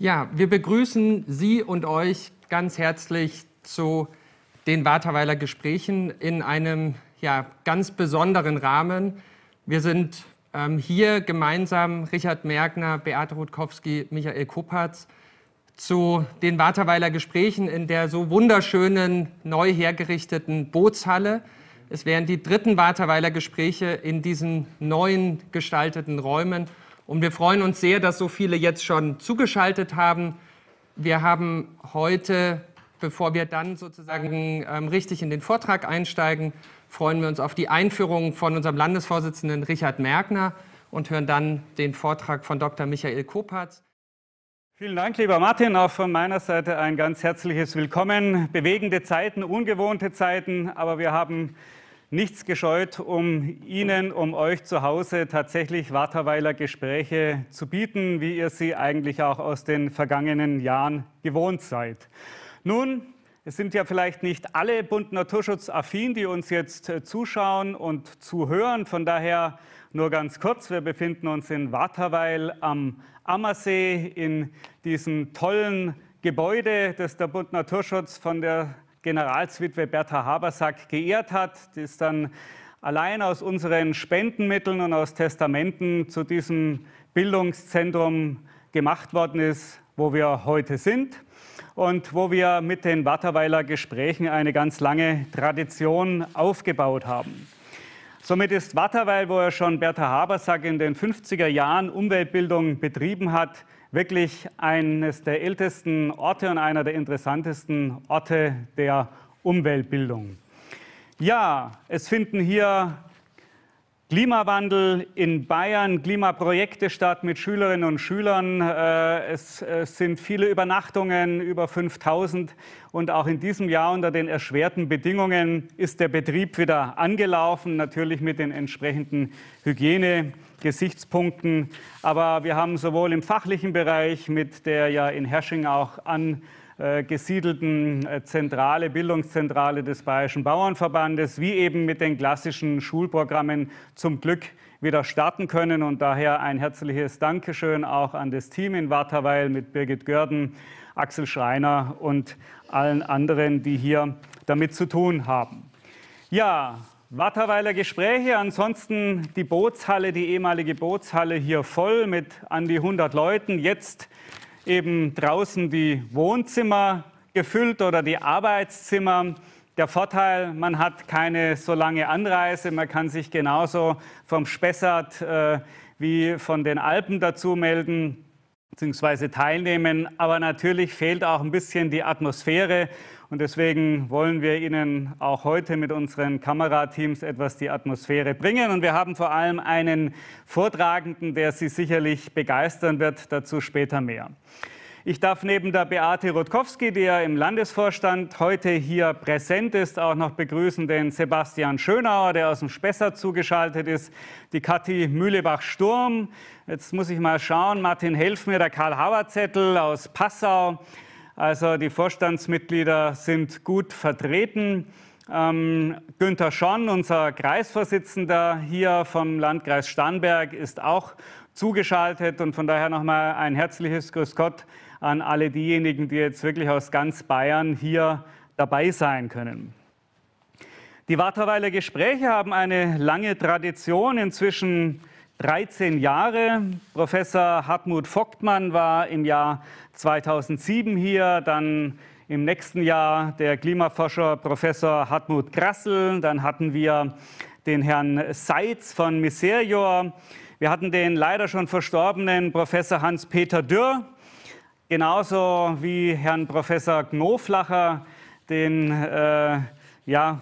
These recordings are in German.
Ja, wir begrüßen Sie und euch ganz herzlich zu den Warteweiler Gesprächen in einem ja, ganz besonderen Rahmen. Wir sind ähm, hier gemeinsam Richard Mergner, Beate Rutkowski, Michael Kopatz zu den Warteweiler Gesprächen in der so wunderschönen, neu hergerichteten Bootshalle. Es wären die dritten Warteweiler Gespräche in diesen neuen gestalteten Räumen. Und wir freuen uns sehr, dass so viele jetzt schon zugeschaltet haben. Wir haben heute, bevor wir dann sozusagen ähm, richtig in den Vortrag einsteigen, freuen wir uns auf die Einführung von unserem Landesvorsitzenden Richard Merkner und hören dann den Vortrag von Dr. Michael Kopatz. Vielen Dank, lieber Martin. Auch von meiner Seite ein ganz herzliches Willkommen. Bewegende Zeiten, ungewohnte Zeiten, aber wir haben nichts gescheut, um Ihnen, um euch zu Hause tatsächlich Waterweiler Gespräche zu bieten, wie ihr sie eigentlich auch aus den vergangenen Jahren gewohnt seid. Nun, es sind ja vielleicht nicht alle Bund Naturschutz affin, die uns jetzt äh, zuschauen und zuhören. Von daher nur ganz kurz, wir befinden uns in Waterweil am Ammersee in diesem tollen Gebäude, das der Bund Naturschutz von der Generalswitwe Bertha Habersack geehrt hat, das dann allein aus unseren Spendenmitteln und aus Testamenten zu diesem Bildungszentrum gemacht worden ist, wo wir heute sind und wo wir mit den Watterweiler Gesprächen eine ganz lange Tradition aufgebaut haben. Somit ist Watterweil, wo er schon Bertha Habersack in den 50er Jahren Umweltbildung betrieben hat, wirklich eines der ältesten Orte und einer der interessantesten Orte der Umweltbildung. Ja, es finden hier Klimawandel in Bayern, Klimaprojekte statt mit Schülerinnen und Schülern. Äh, es äh, sind viele Übernachtungen, über 5000. Und auch in diesem Jahr unter den erschwerten Bedingungen ist der Betrieb wieder angelaufen, natürlich mit den entsprechenden Hygiene. Gesichtspunkten. Aber wir haben sowohl im fachlichen Bereich mit der ja in Hersching auch an gesiedelten äh, Zentrale, Bildungszentrale des Bayerischen Bauernverbandes, wie eben mit den klassischen Schulprogrammen zum Glück wieder starten können. Und daher ein herzliches Dankeschön auch an das Team in Warterweil mit Birgit Görden, Axel Schreiner und allen anderen, die hier damit zu tun haben. Ja, Watterweiler Gespräche, ansonsten die Bootshalle, die ehemalige Bootshalle hier voll mit an die 100 Leuten. Jetzt eben draußen die Wohnzimmer gefüllt oder die Arbeitszimmer. Der Vorteil, man hat keine so lange Anreise, man kann sich genauso vom Spessart äh, wie von den Alpen dazu melden bzw. teilnehmen. Aber natürlich fehlt auch ein bisschen die Atmosphäre und deswegen wollen wir Ihnen auch heute mit unseren Kamerateams etwas die Atmosphäre bringen. Und wir haben vor allem einen Vortragenden, der Sie sicherlich begeistern wird. Dazu später mehr. Ich darf neben der Beate Rutkowski, die ja im Landesvorstand heute hier präsent ist, auch noch begrüßen den Sebastian Schönauer, der aus dem Spessart zugeschaltet ist, die Kathi Mühlebach-Sturm, jetzt muss ich mal schauen, Martin, helf der Karl hauer zettel aus Passau, also die Vorstandsmitglieder sind gut vertreten. Ähm, Günther Schorn, unser Kreisvorsitzender hier vom Landkreis Starnberg, ist auch zugeschaltet. Und von daher nochmal ein herzliches Grüß Gott an alle diejenigen, die jetzt wirklich aus ganz Bayern hier dabei sein können. Die Warterweiler Gespräche haben eine lange Tradition. Inzwischen 13 Jahre. Professor Hartmut Vogtmann war im Jahr 2007 hier, dann im nächsten Jahr der Klimaforscher Professor Hartmut Grassel, dann hatten wir den Herrn Seitz von Miserior, wir hatten den leider schon verstorbenen Professor Hans-Peter Dürr, genauso wie Herrn Professor Knoflacher, den äh, ja,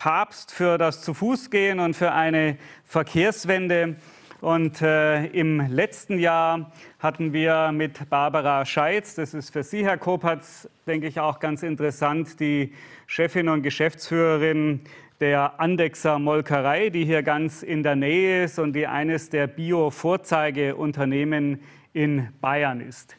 Papst für das Zu-Fuß-Gehen und für eine Verkehrswende. Und äh, im letzten Jahr hatten wir mit Barbara Scheitz, das ist für Sie, Herr Kopatz, denke ich auch ganz interessant, die Chefin und Geschäftsführerin der Andexer Molkerei, die hier ganz in der Nähe ist und die eines der Bio-Vorzeigeunternehmen in Bayern ist.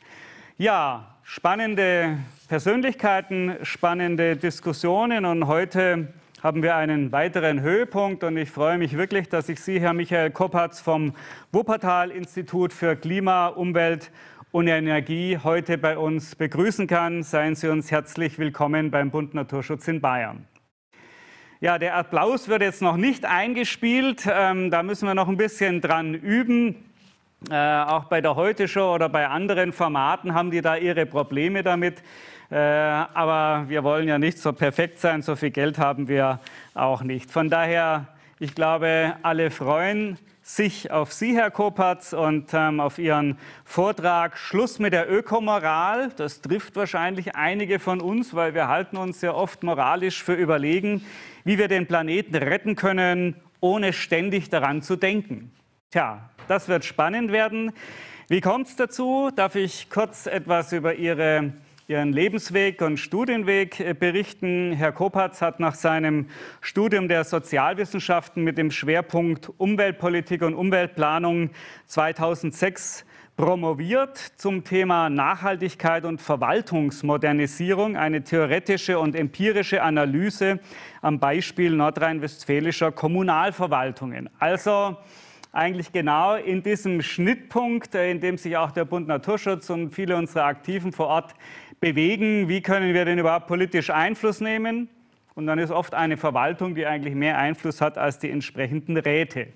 Ja, spannende Persönlichkeiten, spannende Diskussionen und heute haben wir einen weiteren Höhepunkt und ich freue mich wirklich, dass ich Sie, Herr Michael Kopatz vom Wuppertal-Institut für Klima, Umwelt und Energie heute bei uns begrüßen kann. Seien Sie uns herzlich willkommen beim Bund Naturschutz in Bayern. Ja, der Applaus wird jetzt noch nicht eingespielt. Ähm, da müssen wir noch ein bisschen dran üben. Äh, auch bei der Heute-Show oder bei anderen Formaten haben die da ihre Probleme damit. Äh, aber wir wollen ja nicht so perfekt sein, so viel Geld haben wir auch nicht. Von daher, ich glaube, alle freuen sich auf Sie, Herr Kopatz, und ähm, auf Ihren Vortrag Schluss mit der Ökomoral. Das trifft wahrscheinlich einige von uns, weil wir halten uns ja oft moralisch für überlegen, wie wir den Planeten retten können, ohne ständig daran zu denken. Tja, das wird spannend werden. Wie kommt es dazu? Darf ich kurz etwas über Ihre ihren Lebensweg und Studienweg äh, berichten. Herr Kopatz hat nach seinem Studium der Sozialwissenschaften mit dem Schwerpunkt Umweltpolitik und Umweltplanung 2006 promoviert zum Thema Nachhaltigkeit und Verwaltungsmodernisierung, eine theoretische und empirische Analyse am Beispiel nordrhein-westfälischer Kommunalverwaltungen. Also eigentlich genau in diesem Schnittpunkt, äh, in dem sich auch der Bund Naturschutz und viele unserer Aktiven vor Ort bewegen, wie können wir denn überhaupt politisch Einfluss nehmen. Und dann ist oft eine Verwaltung, die eigentlich mehr Einfluss hat als die entsprechenden Räte.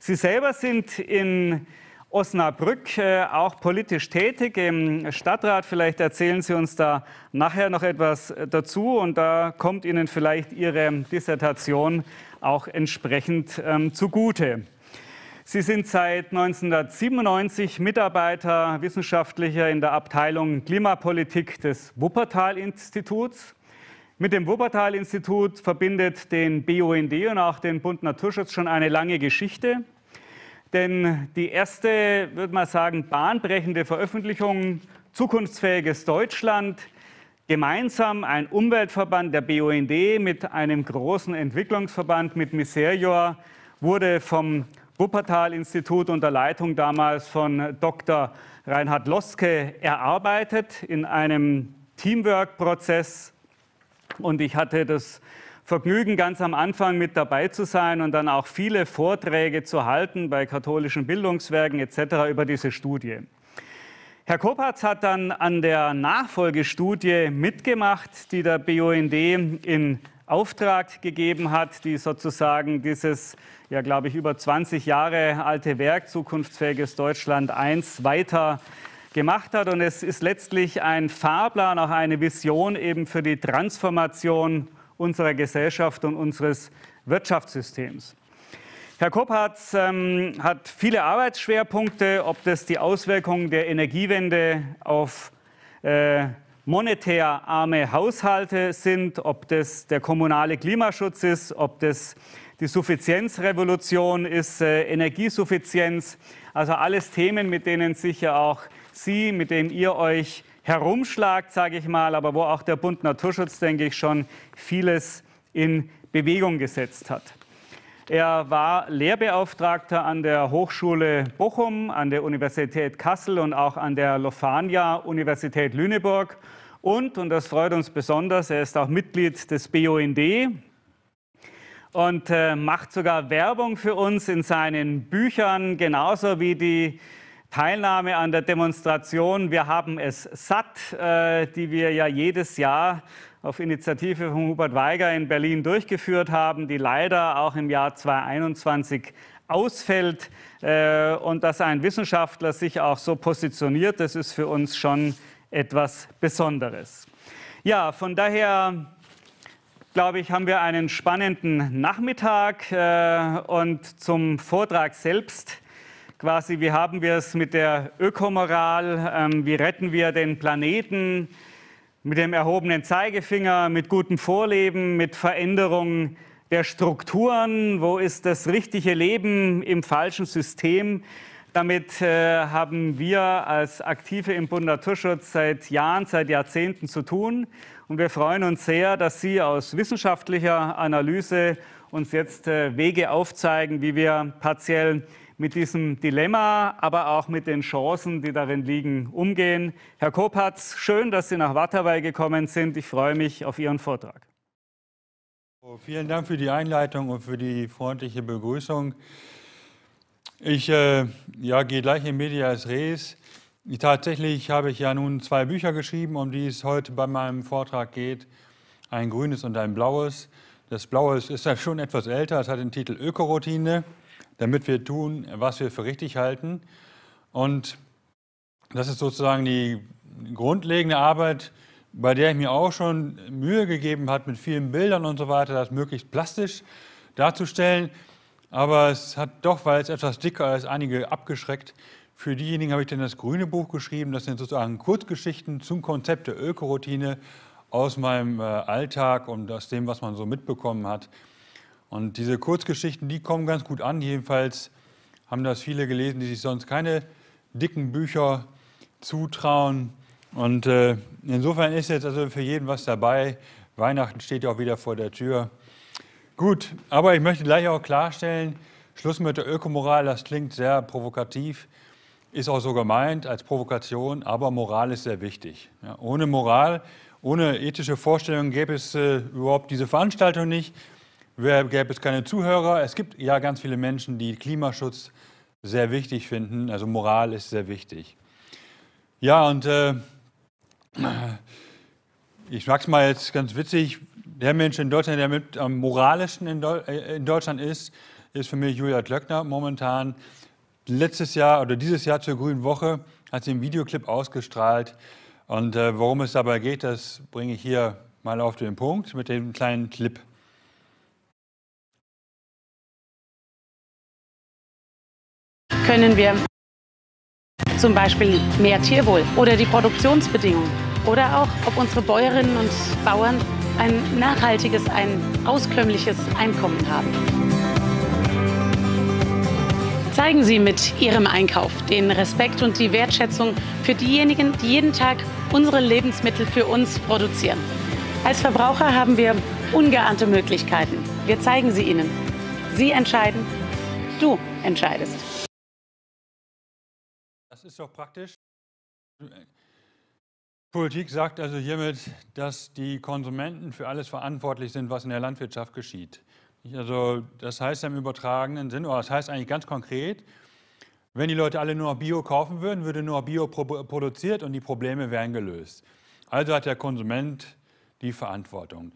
Sie selber sind in Osnabrück äh, auch politisch tätig im Stadtrat. Vielleicht erzählen Sie uns da nachher noch etwas äh, dazu und da kommt Ihnen vielleicht Ihre Dissertation auch entsprechend ähm, zugute. Sie sind seit 1997 Mitarbeiter, Wissenschaftlicher in der Abteilung Klimapolitik des Wuppertal-Instituts. Mit dem Wuppertal-Institut verbindet den BUND und auch den Bund Naturschutz schon eine lange Geschichte. Denn die erste, würde man sagen, bahnbrechende Veröffentlichung Zukunftsfähiges Deutschland, gemeinsam ein Umweltverband der BUND mit einem großen Entwicklungsverband mit Miserior, wurde vom Wuppertal-Institut unter Leitung damals von Dr. Reinhard Loske erarbeitet in einem Teamwork-Prozess. Und ich hatte das Vergnügen, ganz am Anfang mit dabei zu sein und dann auch viele Vorträge zu halten bei katholischen Bildungswerken etc. über diese Studie. Herr Kopatz hat dann an der Nachfolgestudie mitgemacht, die der BUND in Auftrag gegeben hat, die sozusagen dieses, ja, glaube ich, über 20 Jahre alte Werk Zukunftsfähiges Deutschland I weiter gemacht hat. Und es ist letztlich ein Fahrplan, auch eine Vision eben für die Transformation unserer Gesellschaft und unseres Wirtschaftssystems. Herr Kopatz ähm, hat viele Arbeitsschwerpunkte, ob das die Auswirkungen der Energiewende auf äh, monetär arme Haushalte sind, ob das der kommunale Klimaschutz ist, ob das die Suffizienzrevolution ist, äh, Energiesuffizienz, also alles Themen, mit denen sich ja auch Sie, mit denen ihr euch herumschlagt, sage ich mal, aber wo auch der Bund Naturschutz, denke ich, schon vieles in Bewegung gesetzt hat. Er war Lehrbeauftragter an der Hochschule Bochum, an der Universität Kassel und auch an der Lofania Universität Lüneburg und, und das freut uns besonders, er ist auch Mitglied des BUND und äh, macht sogar Werbung für uns in seinen Büchern, genauso wie die Teilnahme an der Demonstration Wir haben es satt, äh, die wir ja jedes Jahr auf Initiative von Hubert Weiger in Berlin durchgeführt haben, die leider auch im Jahr 2021 ausfällt. Äh, und dass ein Wissenschaftler sich auch so positioniert, das ist für uns schon etwas Besonderes. Ja, von daher glaube ich, haben wir einen spannenden Nachmittag äh, und zum Vortrag selbst. Quasi, wie haben wir es mit der Ökomoral, ähm, wie retten wir den Planeten mit dem erhobenen Zeigefinger, mit gutem Vorleben, mit Veränderung der Strukturen, wo ist das richtige Leben im falschen System damit äh, haben wir als Aktive im Bund Naturschutz seit Jahren, seit Jahrzehnten zu tun. Und wir freuen uns sehr, dass Sie aus wissenschaftlicher Analyse uns jetzt äh, Wege aufzeigen, wie wir partiell mit diesem Dilemma, aber auch mit den Chancen, die darin liegen, umgehen. Herr Kopatz, schön, dass Sie nach Wattawei gekommen sind. Ich freue mich auf Ihren Vortrag. Vielen Dank für die Einleitung und für die freundliche Begrüßung. Ich äh, ja, gehe gleich in Medias Res. Tatsächlich habe ich ja nun zwei Bücher geschrieben, um die es heute bei meinem Vortrag geht. Ein grünes und ein blaues. Das blaue ist ja schon etwas älter, es hat den Titel Ökoroutine, damit wir tun, was wir für richtig halten. Und das ist sozusagen die grundlegende Arbeit, bei der ich mir auch schon Mühe gegeben habe, mit vielen Bildern und so weiter, das möglichst plastisch darzustellen. Aber es hat doch, weil es etwas dicker ist, einige abgeschreckt. Für diejenigen habe ich dann das grüne Buch geschrieben. Das sind sozusagen Kurzgeschichten zum Konzept der Ökoroutine aus meinem äh, Alltag und aus dem, was man so mitbekommen hat. Und diese Kurzgeschichten, die kommen ganz gut an. Jedenfalls haben das viele gelesen, die sich sonst keine dicken Bücher zutrauen. Und äh, insofern ist jetzt also für jeden was dabei. Weihnachten steht ja auch wieder vor der Tür. Gut, aber ich möchte gleich auch klarstellen, Schluss mit der Ökomoral, das klingt sehr provokativ, ist auch so gemeint als Provokation, aber Moral ist sehr wichtig. Ja, ohne Moral, ohne ethische Vorstellungen gäbe es äh, überhaupt diese Veranstaltung nicht, gäbe es keine Zuhörer. Es gibt ja ganz viele Menschen, die Klimaschutz sehr wichtig finden, also Moral ist sehr wichtig. Ja, und äh, ich es mal jetzt ganz witzig, der Mensch in Deutschland, der mit am moralischsten in, Deu äh, in Deutschland ist, ist für mich Julia Klöckner momentan. Letztes Jahr oder dieses Jahr zur Grünen Woche hat sie einen Videoclip ausgestrahlt. Und äh, worum es dabei geht, das bringe ich hier mal auf den Punkt mit dem kleinen Clip. Können wir zum Beispiel mehr Tierwohl oder die Produktionsbedingungen oder auch, ob unsere Bäuerinnen und Bauern ein nachhaltiges, ein auskömmliches Einkommen haben. Zeigen Sie mit Ihrem Einkauf den Respekt und die Wertschätzung für diejenigen, die jeden Tag unsere Lebensmittel für uns produzieren. Als Verbraucher haben wir ungeahnte Möglichkeiten. Wir zeigen sie Ihnen. Sie entscheiden, du entscheidest. Das ist doch praktisch. Politik sagt also hiermit, dass die Konsumenten für alles verantwortlich sind, was in der Landwirtschaft geschieht. Also das heißt im übertragenen Sinn, oder das heißt eigentlich ganz konkret, wenn die Leute alle nur Bio kaufen würden, würde nur Bio produziert und die Probleme wären gelöst. Also hat der Konsument die Verantwortung.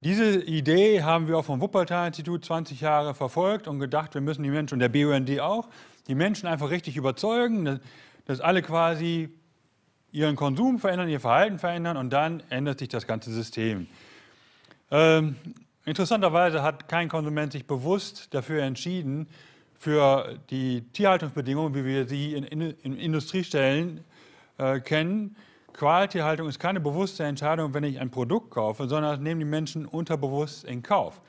Diese Idee haben wir auch vom Wuppertal-Institut 20 Jahre verfolgt und gedacht, wir müssen die Menschen und der BUND auch, die Menschen einfach richtig überzeugen, dass alle quasi ihren Konsum verändern, ihr Verhalten verändern und dann ändert sich das ganze System. Ähm, interessanterweise hat kein Konsument sich bewusst dafür entschieden, für die Tierhaltungsbedingungen, wie wir sie in, in, in Industriestellen äh, kennen. Qualtierhaltung ist keine bewusste Entscheidung, wenn ich ein Produkt kaufe, sondern das nehmen die Menschen unterbewusst in Kauf.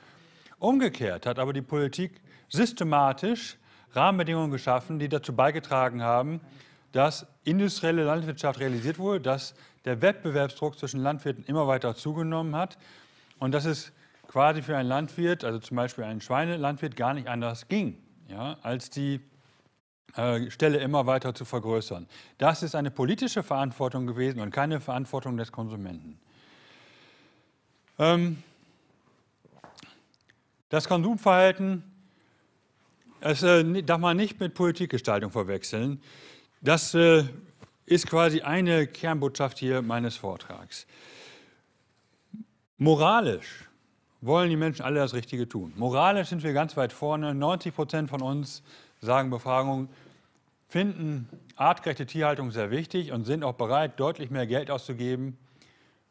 Umgekehrt hat aber die Politik systematisch Rahmenbedingungen geschaffen, die dazu beigetragen haben, dass industrielle Landwirtschaft realisiert wurde, dass der Wettbewerbsdruck zwischen Landwirten immer weiter zugenommen hat und dass es quasi für einen Landwirt, also zum Beispiel einen Schweinelandwirt, gar nicht anders ging, ja, als die äh, Stelle immer weiter zu vergrößern. Das ist eine politische Verantwortung gewesen und keine Verantwortung des Konsumenten. Ähm, das Konsumverhalten das, äh, darf man nicht mit Politikgestaltung verwechseln. Das äh, ist quasi eine Kernbotschaft hier meines Vortrags. Moralisch wollen die Menschen alle das Richtige tun. Moralisch sind wir ganz weit vorne. 90 Prozent von uns, sagen Befragungen, finden artgerechte Tierhaltung sehr wichtig und sind auch bereit, deutlich mehr Geld auszugeben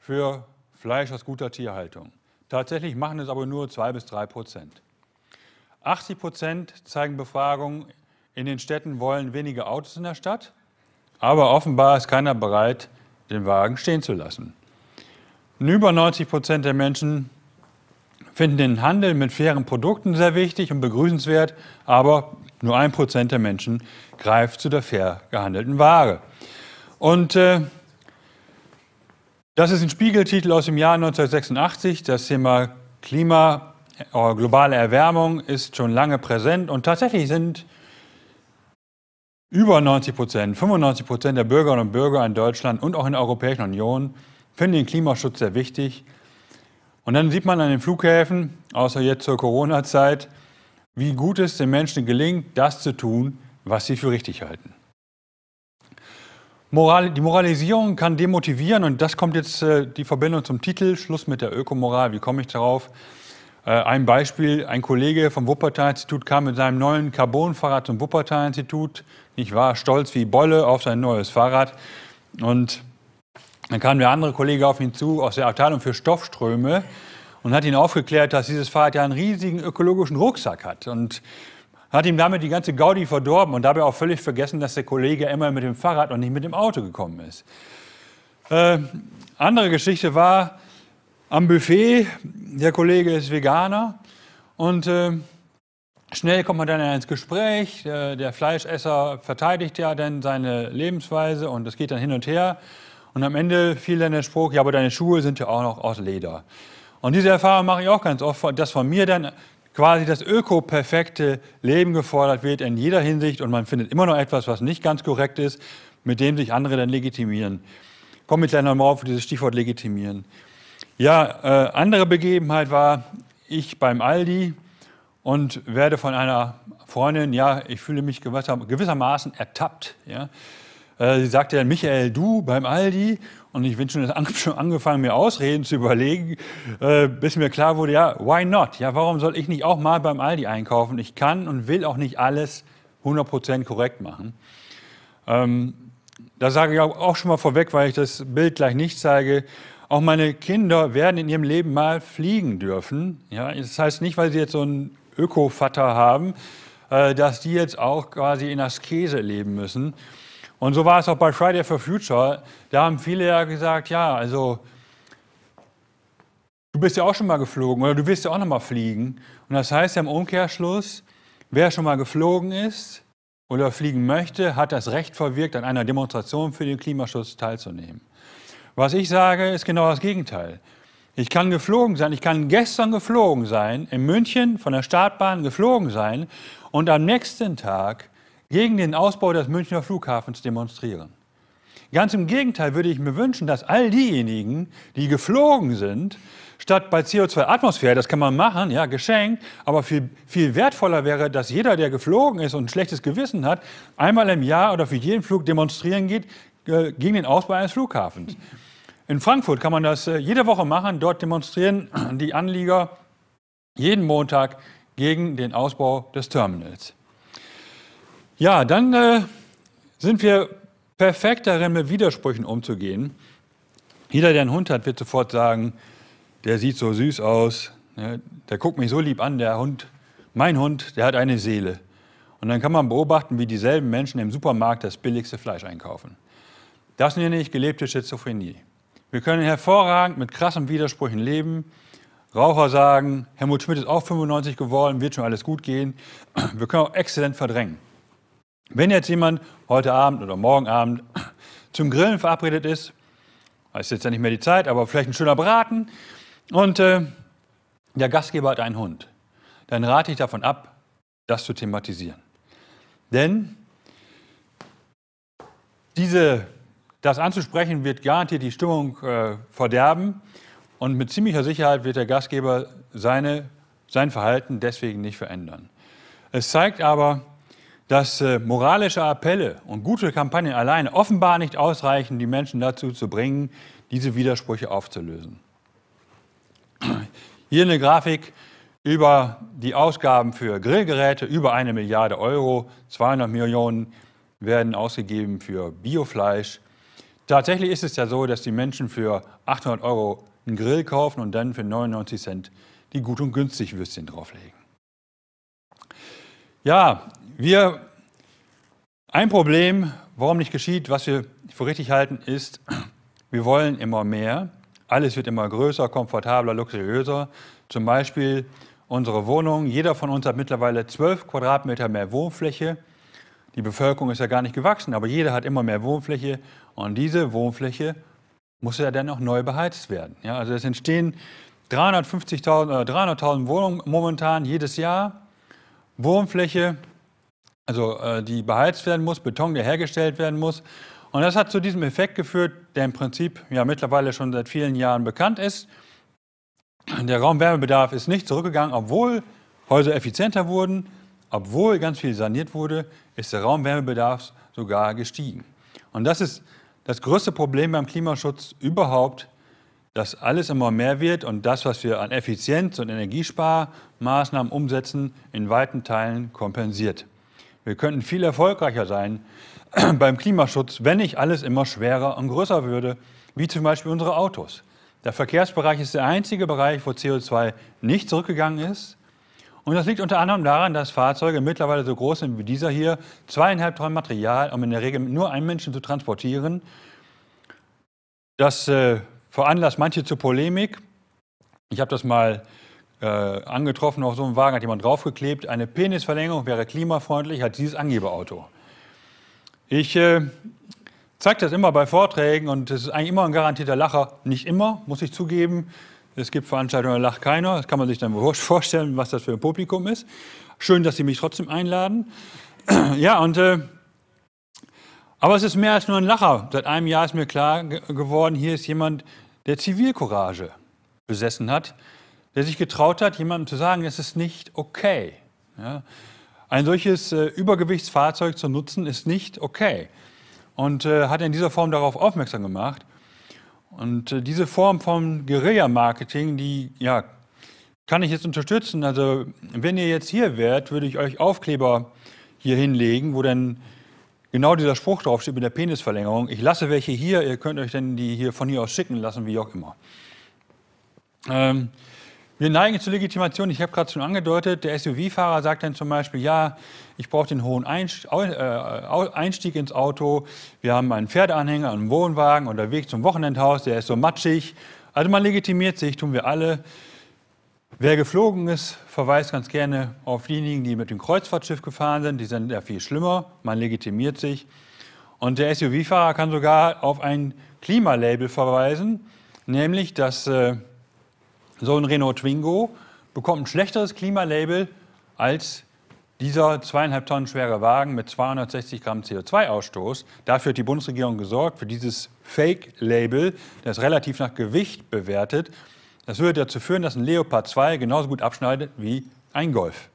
für Fleisch aus guter Tierhaltung. Tatsächlich machen es aber nur 2 bis 3 Prozent. 80 Prozent zeigen Befragungen in den Städten wollen weniger Autos in der Stadt, aber offenbar ist keiner bereit, den Wagen stehen zu lassen. Über 90 Prozent der Menschen finden den Handel mit fairen Produkten sehr wichtig und begrüßenswert, aber nur ein Prozent der Menschen greift zu der fair gehandelten Ware. Und äh, das ist ein Spiegeltitel aus dem Jahr 1986. Das Thema Klima, äh, globale Erwärmung ist schon lange präsent und tatsächlich sind über 90 Prozent, 95 Prozent der Bürgerinnen und Bürger in Deutschland und auch in der Europäischen Union finden den Klimaschutz sehr wichtig. Und dann sieht man an den Flughäfen, außer jetzt zur Corona-Zeit, wie gut es den Menschen gelingt, das zu tun, was sie für richtig halten. Moral, die Moralisierung kann demotivieren und das kommt jetzt äh, die Verbindung zum Titel, Schluss mit der Ökomoral, wie komme ich darauf? Äh, ein Beispiel, ein Kollege vom Wuppertal-Institut kam mit seinem neuen Carbon-Fahrrad zum Wuppertal-Institut. Ich war stolz wie Bolle auf sein neues Fahrrad. Und dann kam der andere Kollege auf ihn zu aus der Abteilung für Stoffströme und hat ihn aufgeklärt, dass dieses Fahrrad ja einen riesigen ökologischen Rucksack hat. Und hat ihm damit die ganze Gaudi verdorben und dabei auch völlig vergessen, dass der Kollege immer mit dem Fahrrad und nicht mit dem Auto gekommen ist. Äh, andere Geschichte war, am Buffet. Der Kollege ist Veganer und äh, schnell kommt man dann ins Gespräch. Der, der Fleischesser verteidigt ja dann seine Lebensweise und es geht dann hin und her. Und am Ende fiel dann der Spruch, ja, aber deine Schuhe sind ja auch noch aus Leder. Und diese Erfahrung mache ich auch ganz oft, dass von mir dann quasi das öko-perfekte Leben gefordert wird in jeder Hinsicht und man findet immer noch etwas, was nicht ganz korrekt ist, mit dem sich andere dann legitimieren. Kommen wir gleich nochmal auf dieses Stichwort legitimieren. Ja, äh, andere Begebenheit war, ich beim Aldi und werde von einer Freundin, ja, ich fühle mich gewisser, gewissermaßen ertappt. Ja. Äh, sie sagte dann, Michael, du beim Aldi. Und ich bin schon, schon angefangen, mir Ausreden zu überlegen, äh, bis mir klar wurde, ja, why not? Ja, warum soll ich nicht auch mal beim Aldi einkaufen? Ich kann und will auch nicht alles 100% korrekt machen. Ähm, da sage ich auch schon mal vorweg, weil ich das Bild gleich nicht zeige. Auch meine Kinder werden in ihrem Leben mal fliegen dürfen. Ja, das heißt nicht, weil sie jetzt so einen Öko-Vater haben, äh, dass die jetzt auch quasi in Askese leben müssen. Und so war es auch bei Friday for Future. Da haben viele ja gesagt, ja, also du bist ja auch schon mal geflogen oder du wirst ja auch noch mal fliegen. Und das heißt ja im Umkehrschluss, wer schon mal geflogen ist oder fliegen möchte, hat das Recht verwirkt, an einer Demonstration für den Klimaschutz teilzunehmen. Was ich sage, ist genau das Gegenteil. Ich kann geflogen sein, ich kann gestern geflogen sein, in München von der Startbahn geflogen sein und am nächsten Tag gegen den Ausbau des Münchner Flughafens demonstrieren. Ganz im Gegenteil würde ich mir wünschen, dass all diejenigen, die geflogen sind, statt bei CO2-Atmosphäre, das kann man machen, ja, geschenkt, aber viel, viel wertvoller wäre, dass jeder, der geflogen ist und ein schlechtes Gewissen hat, einmal im Jahr oder für jeden Flug demonstrieren geht äh, gegen den Ausbau eines Flughafens. In Frankfurt kann man das äh, jede Woche machen. Dort demonstrieren die Anlieger jeden Montag gegen den Ausbau des Terminals. Ja, dann äh, sind wir perfekt darin, mit Widersprüchen umzugehen. Jeder, der einen Hund hat, wird sofort sagen, der sieht so süß aus, ne? der guckt mich so lieb an, der Hund, mein Hund, der hat eine Seele. Und dann kann man beobachten, wie dieselben Menschen im Supermarkt das billigste Fleisch einkaufen. Das nenne ich gelebte Schizophrenie. Wir können hervorragend mit krassen Widersprüchen leben. Raucher sagen, Helmut Schmidt ist auch 95 geworden, wird schon alles gut gehen. Wir können auch exzellent verdrängen. Wenn jetzt jemand heute Abend oder morgen Abend zum Grillen verabredet ist, ist jetzt ja nicht mehr die Zeit, aber vielleicht ein schöner Braten und äh, der Gastgeber hat einen Hund, dann rate ich davon ab, das zu thematisieren. Denn diese das anzusprechen wird garantiert die Stimmung äh, verderben und mit ziemlicher Sicherheit wird der Gastgeber seine, sein Verhalten deswegen nicht verändern. Es zeigt aber, dass äh, moralische Appelle und gute Kampagnen alleine offenbar nicht ausreichen, die Menschen dazu zu bringen, diese Widersprüche aufzulösen. Hier eine Grafik über die Ausgaben für Grillgeräte, über eine Milliarde Euro, 200 Millionen werden ausgegeben für Biofleisch Tatsächlich ist es ja so, dass die Menschen für 800 Euro einen Grill kaufen und dann für 99 Cent die gut und günstig Würstchen drauflegen. Ja, wir, ein Problem, warum nicht geschieht, was wir für richtig halten, ist, wir wollen immer mehr. Alles wird immer größer, komfortabler, luxuriöser. Zum Beispiel unsere Wohnung. Jeder von uns hat mittlerweile 12 Quadratmeter mehr Wohnfläche. Die Bevölkerung ist ja gar nicht gewachsen, aber jeder hat immer mehr Wohnfläche und diese Wohnfläche muss ja dann auch neu beheizt werden. Ja, also es entstehen 350.000 oder 300.000 Wohnungen momentan jedes Jahr. Wohnfläche, also äh, die beheizt werden muss, Beton, der hergestellt werden muss. Und das hat zu diesem Effekt geführt, der im Prinzip ja mittlerweile schon seit vielen Jahren bekannt ist. Der Raumwärmebedarf ist nicht zurückgegangen, obwohl Häuser effizienter wurden, obwohl ganz viel saniert wurde, ist der Raumwärmebedarf sogar gestiegen. Und das ist das größte Problem beim Klimaschutz überhaupt, dass alles immer mehr wird und das, was wir an Effizienz- und Energiesparmaßnahmen umsetzen, in weiten Teilen kompensiert. Wir könnten viel erfolgreicher sein beim Klimaschutz, wenn nicht alles immer schwerer und größer würde, wie zum Beispiel unsere Autos. Der Verkehrsbereich ist der einzige Bereich, wo CO2 nicht zurückgegangen ist. Und das liegt unter anderem daran, dass Fahrzeuge mittlerweile so groß sind wie dieser hier, zweieinhalb Tonnen Material, um in der Regel nur einen Menschen zu transportieren. Das äh, veranlasst manche zur Polemik. Ich habe das mal äh, angetroffen auf so einem Wagen, hat jemand draufgeklebt, eine Penisverlängerung wäre klimafreundlich, hat dieses Angebeauto. Ich äh, zeige das immer bei Vorträgen und es ist eigentlich immer ein garantierter Lacher. Nicht immer, muss ich zugeben. Es gibt Veranstaltungen, da lacht keiner. Das kann man sich dann vorstellen, was das für ein Publikum ist. Schön, dass Sie mich trotzdem einladen. ja, und. Äh, aber es ist mehr als nur ein Lacher. Seit einem Jahr ist mir klar geworden, hier ist jemand, der Zivilcourage besessen hat, der sich getraut hat, jemandem zu sagen, es ist nicht okay. Ja? Ein solches äh, Übergewichtsfahrzeug zu nutzen, ist nicht okay. Und äh, hat in dieser Form darauf aufmerksam gemacht. Und äh, diese Form von Guerilla-Marketing, die ja, kann ich jetzt unterstützen. Also wenn ihr jetzt hier wärt, würde ich euch Aufkleber hier hinlegen, wo dann genau dieser Spruch draufsteht mit der Penisverlängerung. Ich lasse welche hier, ihr könnt euch dann die hier von hier aus schicken lassen, wie auch immer. Ähm, wir neigen zur Legitimation. Ich habe gerade schon angedeutet, der SUV-Fahrer sagt dann zum Beispiel, ja, ich brauche den hohen äh, Einstieg ins Auto. Wir haben einen Pferdeanhänger, einen Wohnwagen und der Weg zum Wochenendhaus, der ist so matschig. Also man legitimiert sich, tun wir alle. Wer geflogen ist, verweist ganz gerne auf diejenigen, die mit dem Kreuzfahrtschiff gefahren sind. Die sind ja viel schlimmer. Man legitimiert sich. Und der SUV-Fahrer kann sogar auf ein Klimalabel verweisen, nämlich dass äh, so ein Renault Twingo bekommt ein schlechteres Klimalabel als dieser zweieinhalb Tonnen schwere Wagen mit 260 Gramm CO2-Ausstoß. Dafür hat die Bundesregierung gesorgt, für dieses Fake-Label, das relativ nach Gewicht bewertet. Das würde dazu führen, dass ein Leopard 2 genauso gut abschneidet wie ein Golf.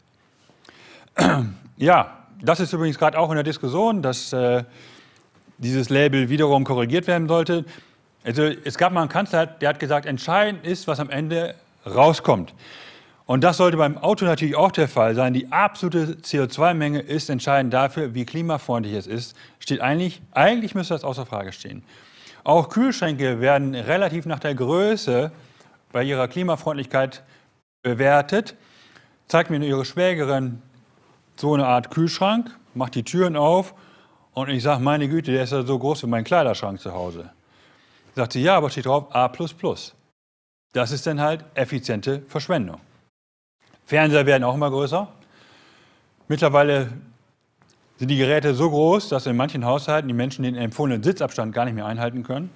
ja, das ist übrigens gerade auch in der Diskussion, dass äh, dieses Label wiederum korrigiert werden sollte. Also es gab mal einen Kanzler, der hat gesagt, entscheidend ist, was am Ende rauskommt. Und das sollte beim Auto natürlich auch der Fall sein. Die absolute CO2-Menge ist entscheidend dafür, wie klimafreundlich es ist. Steht eigentlich, eigentlich müsste das außer Frage stehen. Auch Kühlschränke werden relativ nach der Größe bei ihrer Klimafreundlichkeit bewertet. Zeigt mir Ihre Schwägerin so eine Art Kühlschrank, macht die Türen auf und ich sage, meine Güte, der ist ja so groß wie mein Kleiderschrank zu Hause sagt sie, ja, aber steht drauf A. Das ist dann halt effiziente Verschwendung. Fernseher werden auch immer größer. Mittlerweile sind die Geräte so groß, dass in manchen Haushalten die Menschen den empfohlenen Sitzabstand gar nicht mehr einhalten können.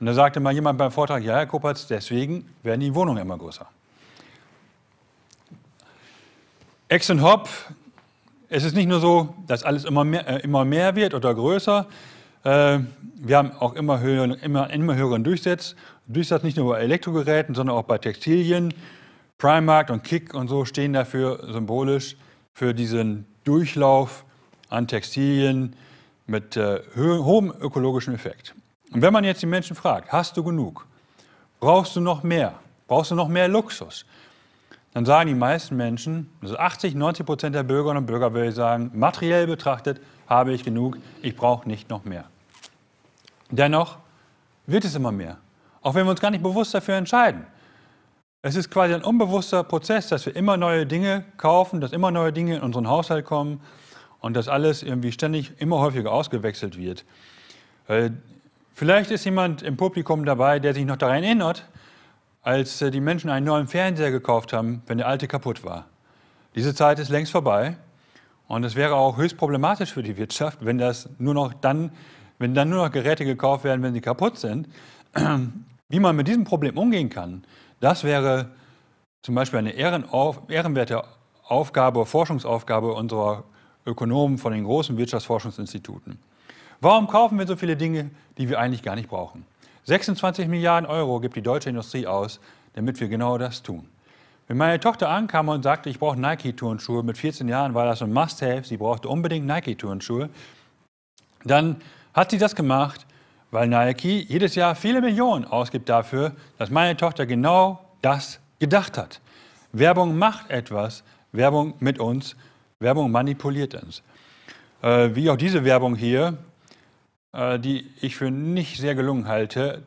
Und da sagte mal jemand beim Vortrag, ja, Herr Kopatz, deswegen werden die Wohnungen immer größer. Ex und Hop, es ist nicht nur so, dass alles immer mehr, äh, immer mehr wird oder größer, äh, wir haben auch immer höheren, immer, immer höheren Durchsatz. Durchsatz nicht nur bei Elektrogeräten, sondern auch bei Textilien. Primark und Kick und so stehen dafür symbolisch für diesen Durchlauf an Textilien mit äh, hohem ökologischen Effekt. Und wenn man jetzt die Menschen fragt, hast du genug? Brauchst du noch mehr? Brauchst du noch mehr Luxus? Dann sagen die meisten Menschen, also 80, 90 Prozent der Bürgerinnen und Bürger, würde ich sagen, materiell betrachtet, habe ich genug, ich brauche nicht noch mehr. Dennoch wird es immer mehr, auch wenn wir uns gar nicht bewusst dafür entscheiden. Es ist quasi ein unbewusster Prozess, dass wir immer neue Dinge kaufen, dass immer neue Dinge in unseren Haushalt kommen und dass alles irgendwie ständig immer häufiger ausgewechselt wird. Äh, vielleicht ist jemand im Publikum dabei, der sich noch daran erinnert, als äh, die Menschen einen neuen Fernseher gekauft haben, wenn der alte kaputt war. Diese Zeit ist längst vorbei. Und es wäre auch höchst problematisch für die Wirtschaft, wenn, das nur noch dann, wenn dann nur noch Geräte gekauft werden, wenn sie kaputt sind. Wie man mit diesem Problem umgehen kann, das wäre zum Beispiel eine ehrenauf, ehrenwerte Aufgabe, Forschungsaufgabe unserer Ökonomen von den großen Wirtschaftsforschungsinstituten. Warum kaufen wir so viele Dinge, die wir eigentlich gar nicht brauchen? 26 Milliarden Euro gibt die deutsche Industrie aus, damit wir genau das tun. Wenn meine Tochter ankam und sagte, ich brauche Nike-Turnschuhe, mit 14 Jahren war das ein Must-Have, sie brauchte unbedingt Nike-Turnschuhe, dann hat sie das gemacht, weil Nike jedes Jahr viele Millionen ausgibt dafür, dass meine Tochter genau das gedacht hat. Werbung macht etwas, Werbung mit uns, Werbung manipuliert uns. Äh, wie auch diese Werbung hier, äh, die ich für nicht sehr gelungen halte,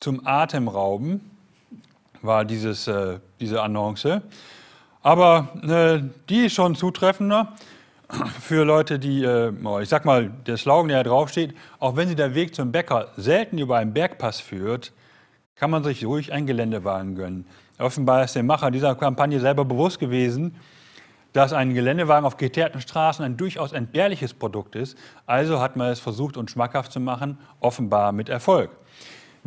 zum Atemrauben war dieses, äh, diese Annonce. Aber äh, die ist schon zutreffender für Leute, die, äh, ich sag mal, der Slogan, der da draufsteht, auch wenn sie der Weg zum Bäcker selten über einen Bergpass führt, kann man sich ruhig einen Geländewagen gönnen. Offenbar ist dem Macher dieser Kampagne selber bewusst gewesen, dass ein Geländewagen auf geteerten Straßen ein durchaus entbehrliches Produkt ist. Also hat man es versucht, uns schmackhaft zu machen, offenbar mit Erfolg.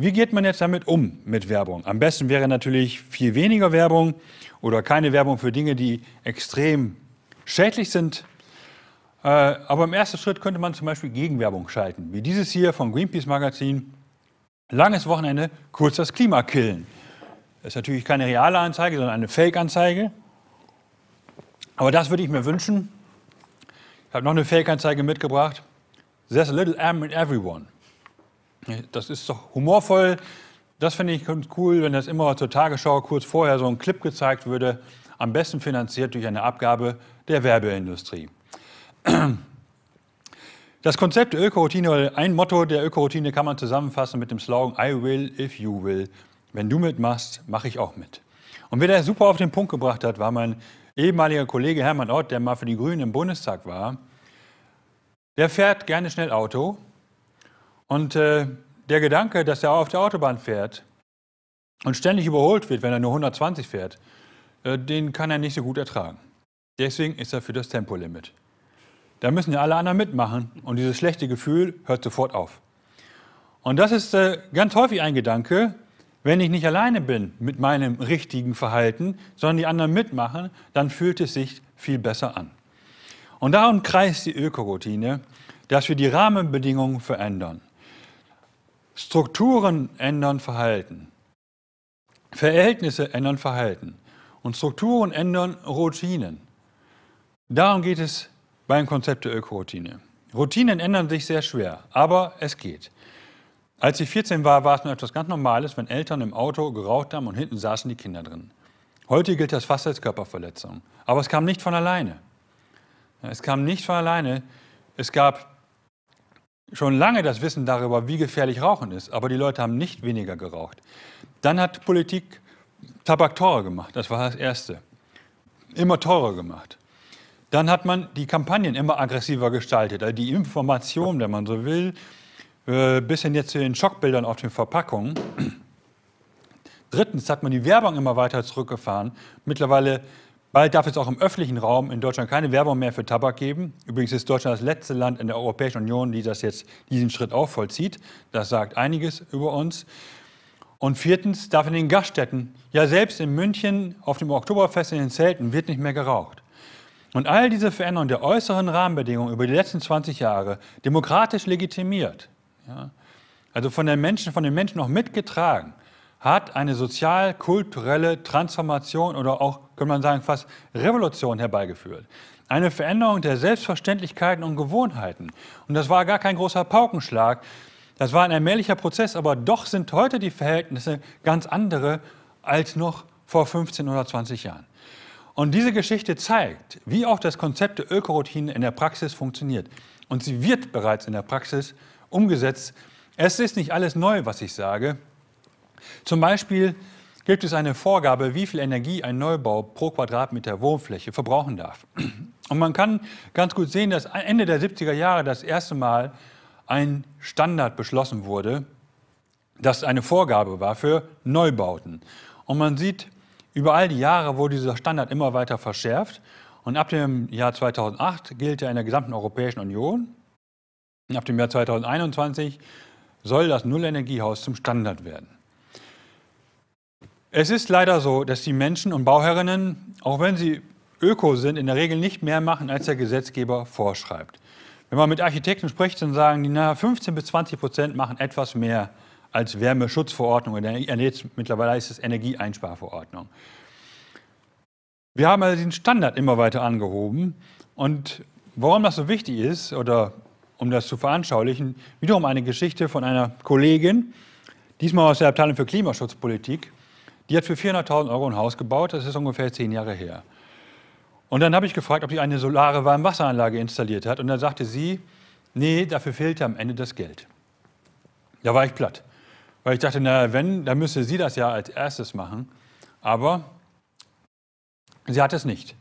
Wie geht man jetzt damit um mit Werbung? Am besten wäre natürlich viel weniger Werbung oder keine Werbung für Dinge, die extrem schädlich sind. Äh, aber im ersten Schritt könnte man zum Beispiel Gegenwerbung schalten, wie dieses hier vom Greenpeace Magazin. Langes Wochenende, kurz das Klima killen. Das ist natürlich keine reale Anzeige, sondern eine Fake-Anzeige. Aber das würde ich mir wünschen. Ich habe noch eine Fake-Anzeige mitgebracht. There's a little M in everyone. Das ist doch humorvoll. Das finde ich cool, wenn das immer zur Tagesschau kurz vorher so ein Clip gezeigt würde. Am besten finanziert durch eine Abgabe der Werbeindustrie. Das Konzept der Ökoroutine, ein Motto der Ökoroutine kann man zusammenfassen mit dem Slogan I will if you will. Wenn du mitmachst, mache ich auch mit. Und wer das super auf den Punkt gebracht hat, war mein ehemaliger Kollege Hermann Ott, der mal für die Grünen im Bundestag war. Der fährt gerne schnell Auto, und äh, der Gedanke, dass er auf der Autobahn fährt und ständig überholt wird, wenn er nur 120 fährt, äh, den kann er nicht so gut ertragen. Deswegen ist er für das Tempolimit. Da müssen ja alle anderen mitmachen und dieses schlechte Gefühl hört sofort auf. Und das ist äh, ganz häufig ein Gedanke, wenn ich nicht alleine bin mit meinem richtigen Verhalten, sondern die anderen mitmachen, dann fühlt es sich viel besser an. Und darum kreist die Ökoroutine, dass wir die Rahmenbedingungen verändern. Strukturen ändern Verhalten. Verhältnisse ändern Verhalten. Und Strukturen ändern Routinen. Darum geht es beim Konzept der Ökoroutine. Routinen ändern sich sehr schwer, aber es geht. Als ich 14 war, war es nur etwas ganz Normales, wenn Eltern im Auto geraucht haben und hinten saßen die Kinder drin. Heute gilt das fast als Körperverletzung. Aber es kam nicht von alleine. Es kam nicht von alleine. Es gab schon lange das Wissen darüber, wie gefährlich Rauchen ist, aber die Leute haben nicht weniger geraucht. Dann hat Politik Tabak teurer gemacht, das war das Erste. Immer teurer gemacht. Dann hat man die Kampagnen immer aggressiver gestaltet, also die Information, wenn man so will, äh, bis hin jetzt zu den Schockbildern auf den Verpackungen. Drittens hat man die Werbung immer weiter zurückgefahren. Mittlerweile Bald darf es auch im öffentlichen Raum in Deutschland keine Werbung mehr für Tabak geben. Übrigens ist Deutschland das letzte Land in der Europäischen Union, die das jetzt diesen Schritt auch vollzieht. Das sagt einiges über uns. Und viertens darf in den Gaststätten, ja selbst in München auf dem Oktoberfest in den Zelten wird nicht mehr geraucht. Und all diese Veränderungen der äußeren Rahmenbedingungen über die letzten 20 Jahre demokratisch legitimiert, ja, also von den Menschen, von den Menschen auch mitgetragen, hat eine sozial-kulturelle Transformation oder auch könnte man sagen, fast Revolution herbeigeführt. Eine Veränderung der Selbstverständlichkeiten und Gewohnheiten. Und das war gar kein großer Paukenschlag. Das war ein allmählicher Prozess, aber doch sind heute die Verhältnisse ganz andere als noch vor 15 oder 20 Jahren. Und diese Geschichte zeigt, wie auch das Konzept der Ökoroutinen in der Praxis funktioniert. Und sie wird bereits in der Praxis umgesetzt. Es ist nicht alles neu, was ich sage. Zum Beispiel gibt es eine Vorgabe, wie viel Energie ein Neubau pro Quadratmeter Wohnfläche verbrauchen darf. Und man kann ganz gut sehen, dass Ende der 70er Jahre das erste Mal ein Standard beschlossen wurde, das eine Vorgabe war für Neubauten. Und man sieht, über all die Jahre wurde dieser Standard immer weiter verschärft. Und ab dem Jahr 2008 gilt er in der gesamten Europäischen Union. Und ab dem Jahr 2021 soll das Nullenergiehaus zum Standard werden. Es ist leider so, dass die Menschen und Bauherrinnen, auch wenn sie öko sind, in der Regel nicht mehr machen, als der Gesetzgeber vorschreibt. Wenn man mit Architekten spricht, dann sagen die, naja, 15 bis 20 Prozent machen etwas mehr als Wärmeschutzverordnung. mittlerweile ist es Energieeinsparverordnung. Wir haben also den Standard immer weiter angehoben. Und warum das so wichtig ist, oder um das zu veranschaulichen, wiederum eine Geschichte von einer Kollegin, diesmal aus der Abteilung für Klimaschutzpolitik, die hat für 400.000 Euro ein Haus gebaut, das ist ungefähr zehn Jahre her. Und dann habe ich gefragt, ob sie eine solare Warmwasseranlage installiert hat. Und dann sagte sie, nee, dafür fehlte am Ende das Geld. Da war ich platt. Weil ich dachte, naja, wenn, dann müsste sie das ja als erstes machen. Aber sie hat es nicht.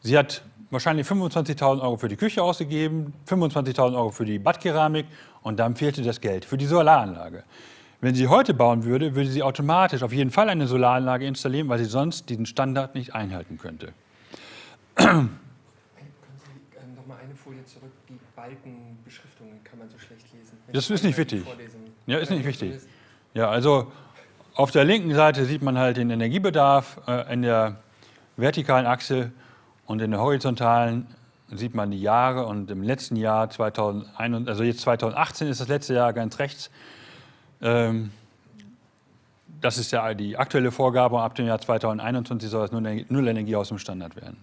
Sie hat wahrscheinlich 25.000 Euro für die Küche ausgegeben, 25.000 Euro für die Badkeramik und dann fehlte das Geld für die Solaranlage. Wenn sie heute bauen würde, würde sie automatisch auf jeden Fall eine Solaranlage installieren, weil sie sonst diesen Standard nicht einhalten könnte. Können Sie äh, noch mal eine Folie zurück? Die Balkenbeschriftungen kann man so schlecht lesen. Wenn das ist nicht wichtig. Ja, ist nicht wichtig. Ja, also auf der linken Seite sieht man halt den Energiebedarf äh, in der vertikalen Achse und in der horizontalen sieht man die Jahre und im letzten Jahr 2001, also jetzt 2018 ist das letzte Jahr ganz rechts, ähm, das ist ja die aktuelle Vorgabe. Ab dem Jahr 2021 soll das Energie aus dem Standard werden.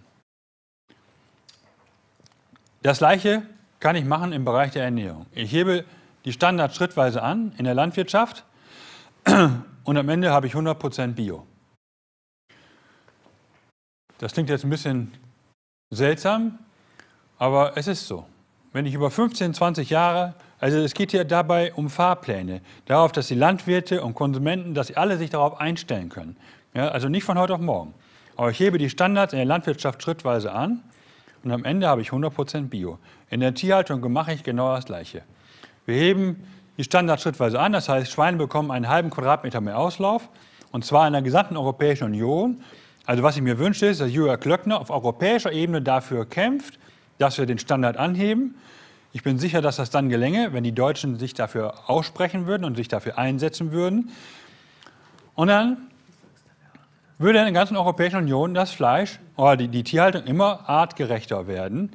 Das Gleiche kann ich machen im Bereich der Ernährung. Ich hebe die Standards schrittweise an in der Landwirtschaft und am Ende habe ich 100% Bio. Das klingt jetzt ein bisschen seltsam, aber es ist so. Wenn ich über 15, 20 Jahre also es geht hier dabei um Fahrpläne, darauf, dass die Landwirte und Konsumenten, dass sie alle sich darauf einstellen können. Ja, also nicht von heute auf morgen. Aber ich hebe die Standards in der Landwirtschaft schrittweise an und am Ende habe ich 100% Bio. In der Tierhaltung mache ich genau das Gleiche. Wir heben die Standards schrittweise an, das heißt, Schweine bekommen einen halben Quadratmeter mehr Auslauf und zwar in der gesamten Europäischen Union. Also was ich mir wünsche, ist, dass Jürgen Klöckner auf europäischer Ebene dafür kämpft, dass wir den Standard anheben ich bin sicher, dass das dann gelänge, wenn die Deutschen sich dafür aussprechen würden und sich dafür einsetzen würden. Und dann würde in der ganzen Europäischen Union das Fleisch oder oh, die, die Tierhaltung immer artgerechter werden.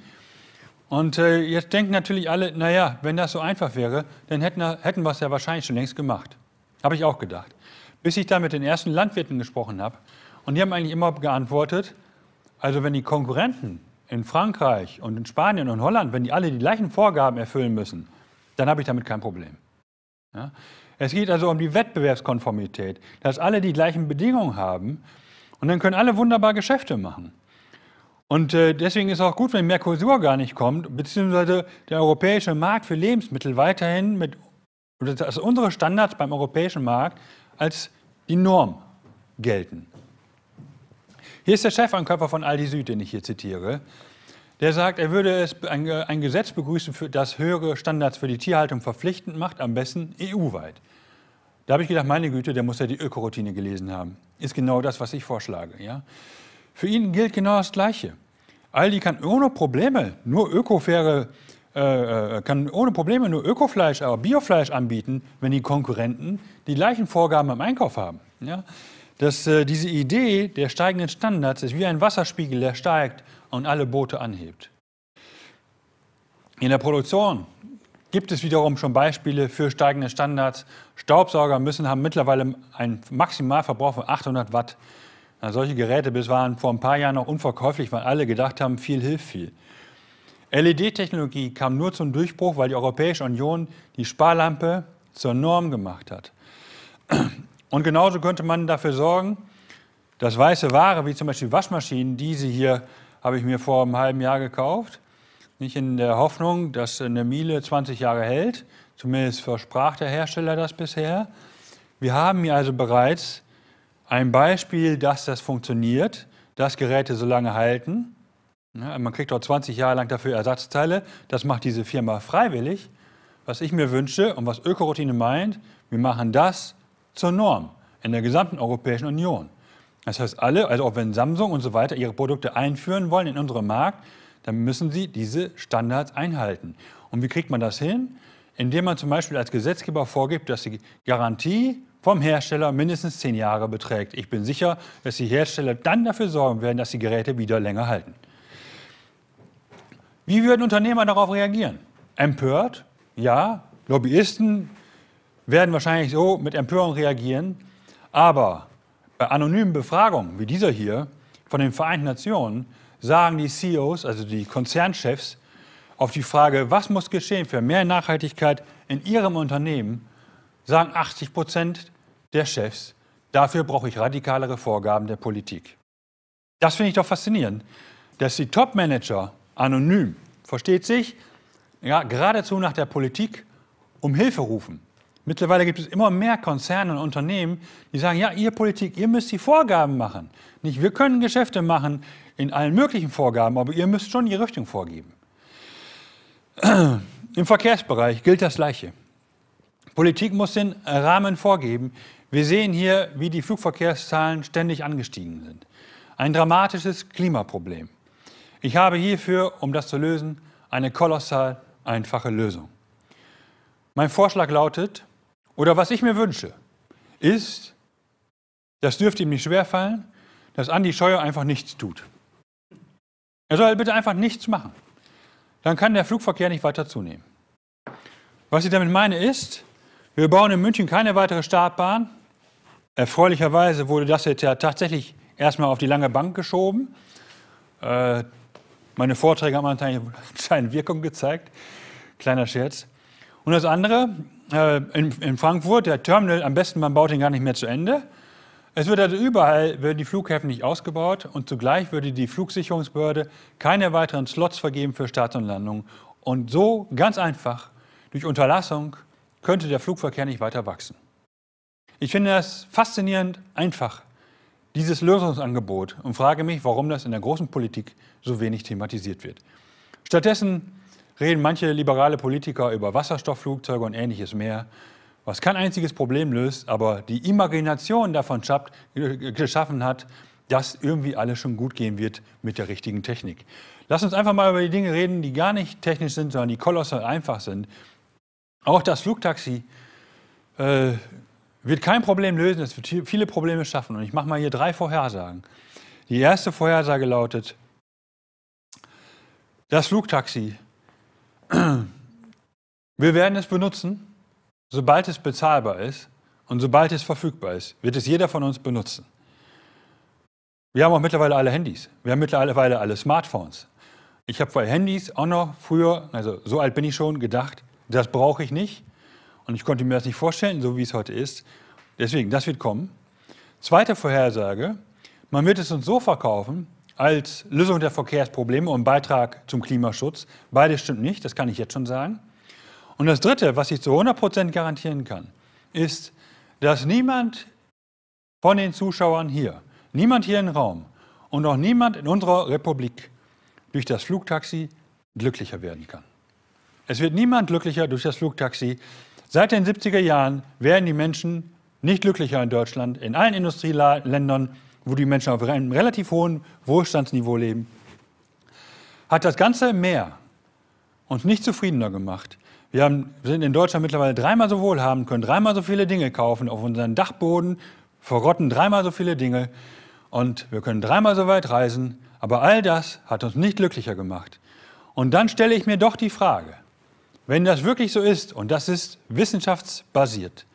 Und äh, jetzt denken natürlich alle, naja, wenn das so einfach wäre, dann hätten, hätten wir es ja wahrscheinlich schon längst gemacht. Habe ich auch gedacht. Bis ich da mit den ersten Landwirten gesprochen habe. Und die haben eigentlich immer geantwortet, also wenn die Konkurrenten in Frankreich und in Spanien und Holland, wenn die alle die gleichen Vorgaben erfüllen müssen, dann habe ich damit kein Problem. Ja? Es geht also um die Wettbewerbskonformität, dass alle die gleichen Bedingungen haben und dann können alle wunderbar Geschäfte machen. Und äh, deswegen ist es auch gut, wenn Mercosur gar nicht kommt, beziehungsweise der europäische Markt für Lebensmittel weiterhin mit, dass also unsere Standards beim europäischen Markt als die Norm gelten. Hier ist der Chefankörper von Aldi Süd, den ich hier zitiere. Der sagt, er würde es ein, ein Gesetz begrüßen, für, das höhere Standards für die Tierhaltung verpflichtend macht, am besten EU-weit. Da habe ich gedacht, meine Güte, der muss ja die Ökoroutine gelesen haben. Ist genau das, was ich vorschlage. Ja? Für ihn gilt genau das Gleiche. Aldi kann ohne Probleme nur ökofaire, äh, äh, kann ohne Probleme nur Ökofleisch, aber Biofleisch anbieten, wenn die Konkurrenten die gleichen Vorgaben im Einkauf haben. Ja? dass äh, diese Idee der steigenden Standards ist wie ein Wasserspiegel, der steigt und alle Boote anhebt. In der Produktion gibt es wiederum schon Beispiele für steigende Standards. Staubsauger müssen haben mittlerweile einen Maximalverbrauch von 800 Watt. Na, solche Geräte bis waren vor ein paar Jahren noch unverkäuflich, weil alle gedacht haben, viel hilft viel. LED-Technologie kam nur zum Durchbruch, weil die Europäische Union die Sparlampe zur Norm gemacht hat. Und genauso könnte man dafür sorgen, dass weiße Ware, wie zum Beispiel Waschmaschinen, diese hier habe ich mir vor einem halben Jahr gekauft, nicht in der Hoffnung, dass eine Miele 20 Jahre hält, zumindest versprach der Hersteller das bisher. Wir haben hier also bereits ein Beispiel, dass das funktioniert, dass Geräte so lange halten. Man kriegt dort 20 Jahre lang dafür Ersatzteile. Das macht diese Firma freiwillig. Was ich mir wünsche und was Ökoroutine meint, wir machen das, zur Norm in der gesamten Europäischen Union. Das heißt, alle, also auch wenn Samsung und so weiter ihre Produkte einführen wollen in unserem Markt, dann müssen sie diese Standards einhalten. Und wie kriegt man das hin? Indem man zum Beispiel als Gesetzgeber vorgibt, dass die Garantie vom Hersteller mindestens zehn Jahre beträgt. Ich bin sicher, dass die Hersteller dann dafür sorgen werden, dass die Geräte wieder länger halten. Wie würden Unternehmer darauf reagieren? Empört? Ja. Lobbyisten werden wahrscheinlich so mit Empörung reagieren. Aber bei anonymen Befragungen wie dieser hier von den Vereinten Nationen sagen die CEOs, also die Konzernchefs, auf die Frage, was muss geschehen für mehr Nachhaltigkeit in ihrem Unternehmen, sagen 80 Prozent der Chefs, dafür brauche ich radikalere Vorgaben der Politik. Das finde ich doch faszinierend, dass die Top-Manager anonym, versteht sich, ja, geradezu nach der Politik um Hilfe rufen. Mittlerweile gibt es immer mehr Konzerne und Unternehmen, die sagen, ja, ihr Politik, ihr müsst die Vorgaben machen. Nicht, wir können Geschäfte machen in allen möglichen Vorgaben, aber ihr müsst schon die Richtung vorgeben. Im Verkehrsbereich gilt das Gleiche. Politik muss den Rahmen vorgeben. Wir sehen hier, wie die Flugverkehrszahlen ständig angestiegen sind. Ein dramatisches Klimaproblem. Ich habe hierfür, um das zu lösen, eine kolossal einfache Lösung. Mein Vorschlag lautet, oder was ich mir wünsche, ist, das dürfte ihm nicht schwerfallen, dass Andi Scheuer einfach nichts tut. Er soll bitte einfach nichts machen. Dann kann der Flugverkehr nicht weiter zunehmen. Was ich damit meine ist, wir bauen in München keine weitere Startbahn. Erfreulicherweise wurde das jetzt ja tatsächlich erstmal auf die lange Bank geschoben. Äh, meine Vorträge haben anscheinend Wirkung gezeigt. Kleiner Scherz. Und das andere, äh, in, in, Frankfurt, der Terminal, am besten man baut ihn gar nicht mehr zu Ende. Es wird also überall, werden die Flughäfen nicht ausgebaut und zugleich würde die Flugsicherungsbehörde keine weiteren Slots vergeben für Start und Landung. Und so, ganz einfach, durch Unterlassung könnte der Flugverkehr nicht weiter wachsen. Ich finde das faszinierend einfach, dieses Lösungsangebot, und frage mich, warum das in der großen Politik so wenig thematisiert wird. Stattdessen reden manche liberale Politiker über Wasserstoffflugzeuge und ähnliches mehr, was kein einziges Problem löst, aber die Imagination davon schafft, äh, geschaffen hat, dass irgendwie alles schon gut gehen wird mit der richtigen Technik. Lass uns einfach mal über die Dinge reden, die gar nicht technisch sind, sondern die kolossal einfach sind. Auch das Flugtaxi äh, wird kein Problem lösen, es wird viele Probleme schaffen. Und ich mache mal hier drei Vorhersagen. Die erste Vorhersage lautet, das Flugtaxi wir werden es benutzen, sobald es bezahlbar ist und sobald es verfügbar ist, wird es jeder von uns benutzen. Wir haben auch mittlerweile alle Handys. Wir haben mittlerweile alle Smartphones. Ich habe bei Handys auch noch früher, also so alt bin ich schon, gedacht, das brauche ich nicht. Und ich konnte mir das nicht vorstellen, so wie es heute ist. Deswegen, das wird kommen. Zweite Vorhersage, man wird es uns so verkaufen, als Lösung der Verkehrsprobleme und Beitrag zum Klimaschutz. Beides stimmt nicht, das kann ich jetzt schon sagen. Und das Dritte, was ich zu 100 garantieren kann, ist, dass niemand von den Zuschauern hier, niemand hier im Raum und auch niemand in unserer Republik durch das Flugtaxi glücklicher werden kann. Es wird niemand glücklicher durch das Flugtaxi. Seit den 70er Jahren werden die Menschen nicht glücklicher in Deutschland, in allen Industrieländern wo die Menschen auf einem relativ hohen Wohlstandsniveau leben, hat das Ganze mehr uns nicht zufriedener gemacht. Wir haben, sind in Deutschland mittlerweile dreimal so wohlhabend, können dreimal so viele Dinge kaufen. Auf unserem Dachboden verrotten dreimal so viele Dinge und wir können dreimal so weit reisen. Aber all das hat uns nicht glücklicher gemacht. Und dann stelle ich mir doch die Frage, wenn das wirklich so ist, und das ist wissenschaftsbasiert,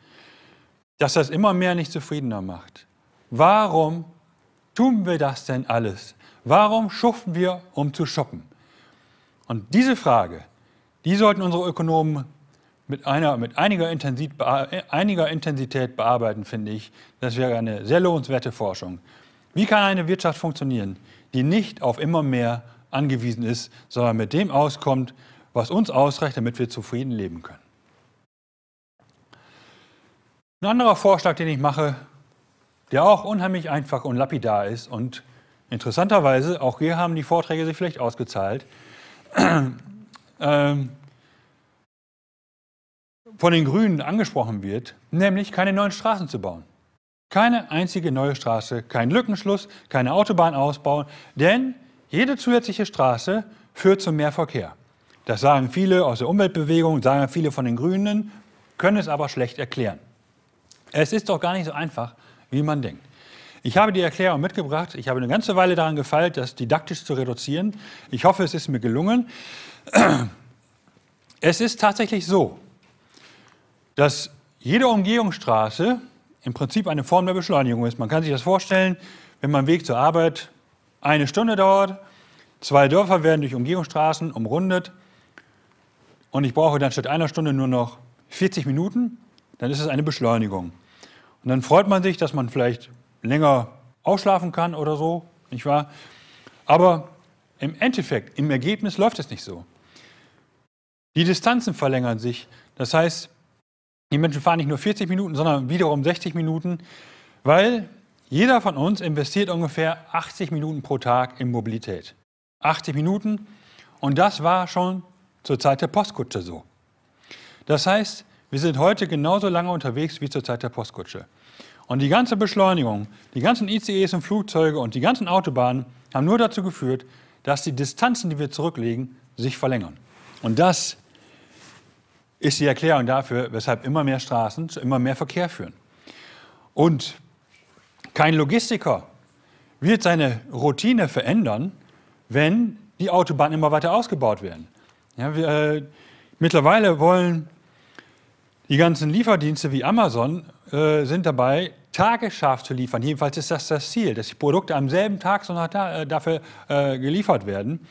dass das immer mehr nicht zufriedener macht, warum tun wir das denn alles? Warum schuften wir, um zu shoppen? Und diese Frage, die sollten unsere Ökonomen mit, einer, mit einiger, äh, Intensität bearbeiten, finde ich. Das wäre eine sehr lohnenswerte Forschung. Wie kann eine Wirtschaft funktionieren, die nicht auf immer mehr angewiesen ist, sondern mit dem auskommt, was uns ausreicht, damit wir zufrieden leben können? Ein anderer Vorschlag, den ich mache, der auch unheimlich einfach und lapidar ist. Und interessanterweise, auch hier haben die Vorträge sich vielleicht ausgezahlt. ähm, von den Grünen angesprochen wird, nämlich keine neuen Straßen zu bauen. Keine einzige neue Straße, kein Lückenschluss, keine Autobahn ausbauen, denn jede zusätzliche Straße führt zu mehr Verkehr. Das sagen viele aus der Umweltbewegung, sagen viele von den Grünen, können es aber schlecht erklären. Es ist doch gar nicht so einfach, wie man denkt. Ich habe die Erklärung mitgebracht. Ich habe eine ganze Weile daran gefeilt, das didaktisch zu reduzieren. Ich hoffe, es ist mir gelungen. Es ist tatsächlich so, dass jede Umgehungsstraße im Prinzip eine Form der Beschleunigung ist. Man kann sich das vorstellen, wenn man Weg zur Arbeit eine Stunde dauert, zwei Dörfer werden durch Umgehungsstraßen umrundet und ich brauche dann statt einer Stunde nur noch 40 Minuten, dann ist es eine Beschleunigung. Und dann freut man sich, dass man vielleicht länger ausschlafen kann oder so, nicht wahr? Aber im Endeffekt, im Ergebnis läuft es nicht so. Die Distanzen verlängern sich. Das heißt, die Menschen fahren nicht nur 40 Minuten, sondern wiederum 60 Minuten, weil jeder von uns investiert ungefähr 80 Minuten pro Tag in Mobilität. 80 Minuten und das war schon zur Zeit der Postkutsche so. Das heißt, wir sind heute genauso lange unterwegs wie zur Zeit der Postkutsche. Und die ganze Beschleunigung, die ganzen ICEs und Flugzeuge und die ganzen Autobahnen haben nur dazu geführt, dass die Distanzen, die wir zurücklegen, sich verlängern. Und das ist die Erklärung dafür, weshalb immer mehr Straßen zu immer mehr Verkehr führen. Und kein Logistiker wird seine Routine verändern, wenn die Autobahnen immer weiter ausgebaut werden. Ja, wir, äh, mittlerweile wollen die ganzen Lieferdienste wie Amazon äh, sind dabei, tagesscharf zu liefern. Jedenfalls ist das das Ziel, dass die Produkte am selben Tag so nach äh, dafür äh, geliefert werden.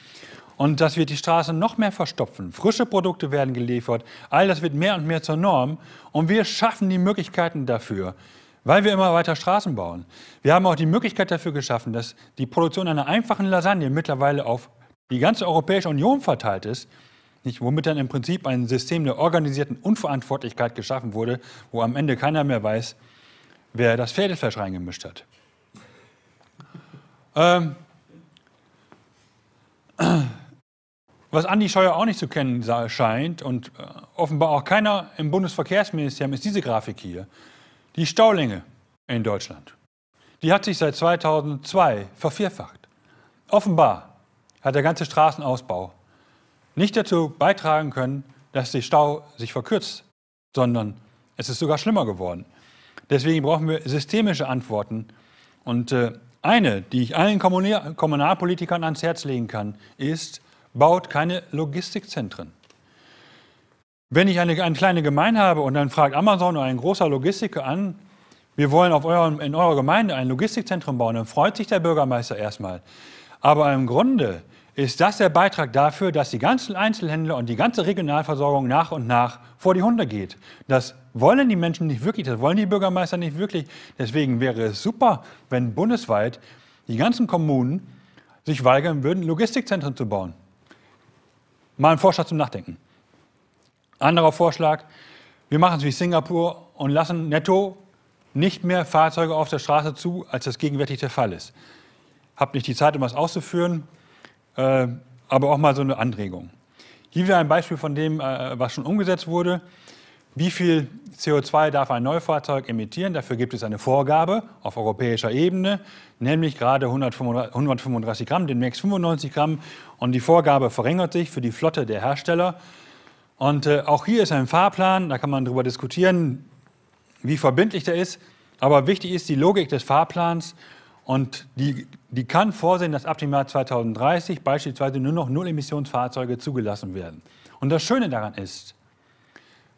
Und das wird die Straßen noch mehr verstopfen. Frische Produkte werden geliefert. All das wird mehr und mehr zur Norm. Und wir schaffen die Möglichkeiten dafür, weil wir immer weiter Straßen bauen. Wir haben auch die Möglichkeit dafür geschaffen, dass die Produktion einer einfachen Lasagne mittlerweile auf die ganze Europäische Union verteilt ist. Nicht, womit dann im Prinzip ein System der organisierten Unverantwortlichkeit geschaffen wurde, wo am Ende keiner mehr weiß, wer das Pferdefleisch reingemischt hat. Ähm, was Andi Scheuer auch nicht zu kennen scheint und äh, offenbar auch keiner im Bundesverkehrsministerium ist diese Grafik hier. Die Staulänge in Deutschland. Die hat sich seit 2002 vervierfacht. Offenbar hat der ganze Straßenausbau nicht dazu beitragen können, dass der Stau sich verkürzt, sondern es ist sogar schlimmer geworden. Deswegen brauchen wir systemische Antworten. Und äh, eine, die ich allen Kommunalpolitikern ans Herz legen kann, ist, baut keine Logistikzentren. Wenn ich eine, eine kleine Gemeinde habe und dann fragt Amazon oder ein großer Logistiker an, wir wollen euren, in eurer Gemeinde ein Logistikzentrum bauen, dann freut sich der Bürgermeister erstmal. Aber im Grunde ist das der Beitrag dafür, dass die ganzen Einzelhändler und die ganze Regionalversorgung nach und nach vor die Hunde geht. Das wollen die Menschen nicht wirklich, das wollen die Bürgermeister nicht wirklich. Deswegen wäre es super, wenn bundesweit die ganzen Kommunen sich weigern würden, Logistikzentren zu bauen. Mal ein Vorschlag zum Nachdenken. Anderer Vorschlag, wir machen es wie Singapur und lassen netto nicht mehr Fahrzeuge auf der Straße zu, als das gegenwärtig der Fall ist. Habt nicht die Zeit, um das auszuführen. Äh, aber auch mal so eine Anregung. Hier wieder ein Beispiel von dem, äh, was schon umgesetzt wurde. Wie viel CO2 darf ein Neufahrzeug emittieren? Dafür gibt es eine Vorgabe auf europäischer Ebene, nämlich gerade 135 Gramm, den Max 95 Gramm. Und die Vorgabe verringert sich für die Flotte der Hersteller. Und äh, auch hier ist ein Fahrplan, da kann man darüber diskutieren, wie verbindlich der ist. Aber wichtig ist die Logik des Fahrplans und die, die kann vorsehen, dass ab dem Jahr 2030 beispielsweise nur noch Null-Emissionsfahrzeuge zugelassen werden. Und das Schöne daran ist,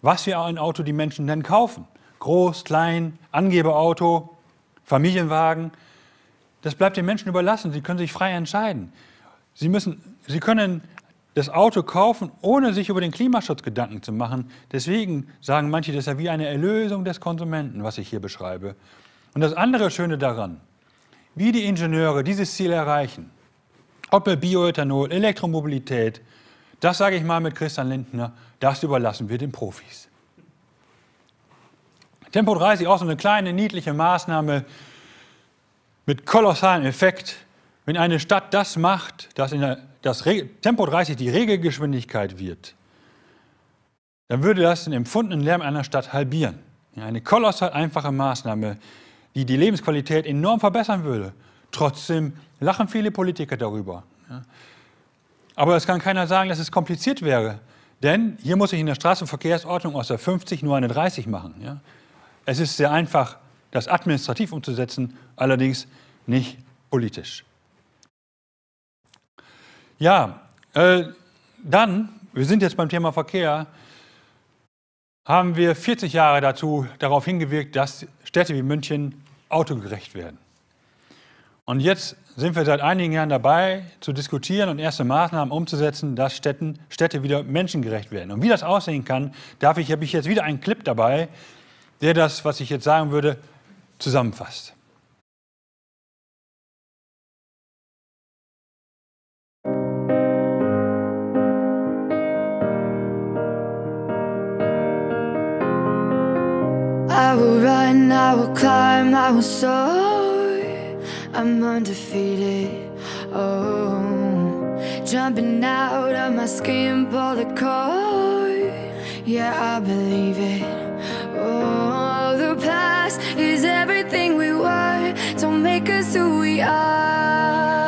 was für ein Auto die Menschen denn kaufen. Groß, klein, Angeberauto, Familienwagen. Das bleibt den Menschen überlassen. Sie können sich frei entscheiden. Sie, müssen, sie können das Auto kaufen, ohne sich über den Klimaschutz Gedanken zu machen. Deswegen sagen manche, das ist ja wie eine Erlösung des Konsumenten, was ich hier beschreibe. Und das andere Schöne daran, wie die Ingenieure dieses Ziel erreichen, ob bei Bioethanol, Elektromobilität, das sage ich mal mit Christian Lindner, das überlassen wir den Profis. Tempo 30, auch so eine kleine, niedliche Maßnahme mit kolossalem Effekt. Wenn eine Stadt das macht, dass in der, dass Tempo 30 die Regelgeschwindigkeit wird, dann würde das den empfundenen Lärm einer Stadt halbieren. Eine kolossal einfache Maßnahme, die die Lebensqualität enorm verbessern würde. Trotzdem lachen viele Politiker darüber. Aber es kann keiner sagen, dass es kompliziert wäre. Denn hier muss ich in der Straßenverkehrsordnung aus der 50 nur eine 30 machen. Es ist sehr einfach, das administrativ umzusetzen, allerdings nicht politisch. Ja, äh, dann, wir sind jetzt beim Thema Verkehr, haben wir 40 Jahre dazu darauf hingewirkt, dass Städte wie München autogerecht werden. Und jetzt sind wir seit einigen Jahren dabei, zu diskutieren und erste Maßnahmen umzusetzen, dass Städten, Städte wieder menschengerecht werden. Und wie das aussehen kann, darf ich, habe ich jetzt wieder einen Clip dabei, der das, was ich jetzt sagen würde, zusammenfasst. I will run, I will climb, I will soar I'm undefeated, oh Jumping out of my skin, pull the cord Yeah, I believe it, oh The past is everything we were Don't make us who we are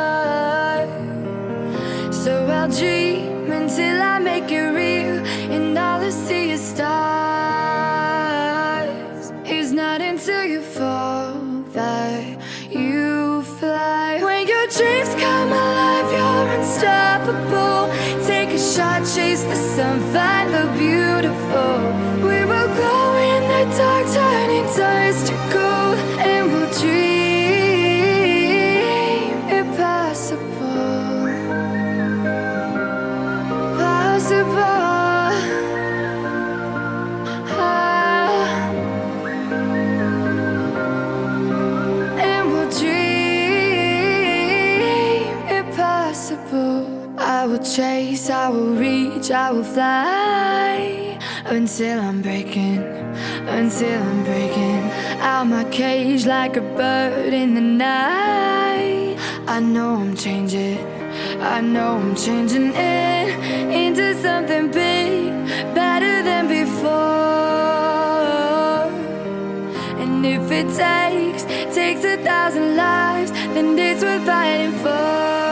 unstoppable Take a shot, chase the sun, find the beautiful We will go in the dark, turning dark chase, I will reach, I will fly Until I'm breaking, until I'm breaking Out my cage like a bird in the night I know I'm changing, I know I'm changing it Into something big, better than before And if it takes, takes a thousand lives Then it's worth fighting for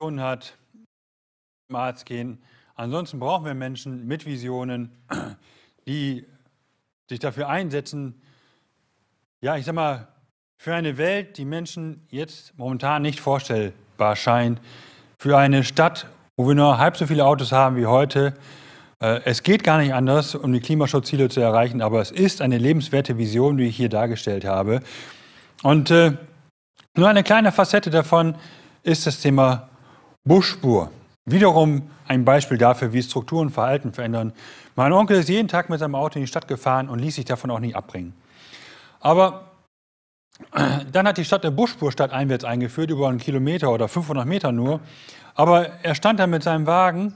hat, zum Arzt gehen. Ansonsten brauchen wir Menschen mit Visionen, die sich dafür einsetzen, ja, ich sag mal, für eine Welt, die Menschen jetzt momentan nicht vorstellbar scheint, für eine Stadt, wo wir nur halb so viele Autos haben wie heute. Äh, es geht gar nicht anders, um die Klimaschutzziele zu erreichen, aber es ist eine lebenswerte Vision, die ich hier dargestellt habe. Und äh, nur eine kleine Facette davon ist das Thema Buschspur. Wiederum ein Beispiel dafür, wie Strukturen Verhalten verändern. Mein Onkel ist jeden Tag mit seinem Auto in die Stadt gefahren und ließ sich davon auch nicht abbringen. Aber äh, dann hat die Stadt eine Buschspur stadteinwärts eingeführt, über einen Kilometer oder 500 Meter nur. Aber er stand dann mit seinem Wagen,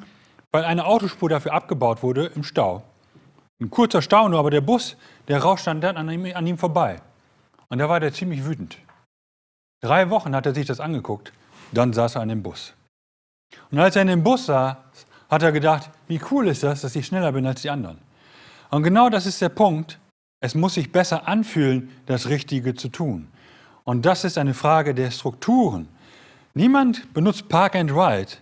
weil eine Autospur dafür abgebaut wurde, im Stau. Ein kurzer Stau nur, aber der Bus, der rauscht dann an ihm, an ihm vorbei. Und da war der ziemlich wütend. Drei Wochen hat er sich das angeguckt, dann saß er an dem Bus. Und als er in dem Bus saß, hat er gedacht, wie cool ist das, dass ich schneller bin als die anderen. Und genau das ist der Punkt. Es muss sich besser anfühlen, das Richtige zu tun. Und das ist eine Frage der Strukturen. Niemand benutzt Park and Ride,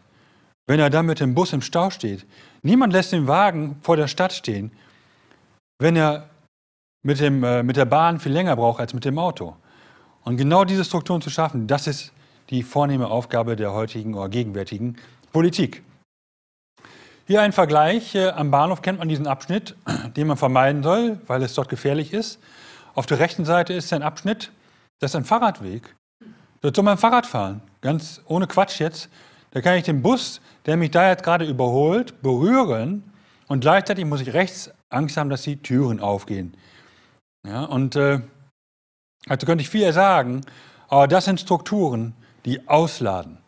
wenn er dann mit dem Bus im Stau steht. Niemand lässt den Wagen vor der Stadt stehen, wenn er mit, dem, äh, mit der Bahn viel länger braucht als mit dem Auto. Und genau diese Strukturen zu schaffen, das ist die vornehme Aufgabe der heutigen oder gegenwärtigen Politik. Hier ein Vergleich. Äh, am Bahnhof kennt man diesen Abschnitt, den man vermeiden soll, weil es dort gefährlich ist. Auf der rechten Seite ist ein Abschnitt, das ist ein Fahrradweg. Dort soll man Fahrrad fahren. Ganz ohne Quatsch jetzt. Da kann ich den Bus, der mich da jetzt gerade überholt, berühren und gleichzeitig muss ich rechts Angst haben, dass die Türen aufgehen. Ja, und äh, also könnte ich viel sagen, aber das sind Strukturen, die ausladen.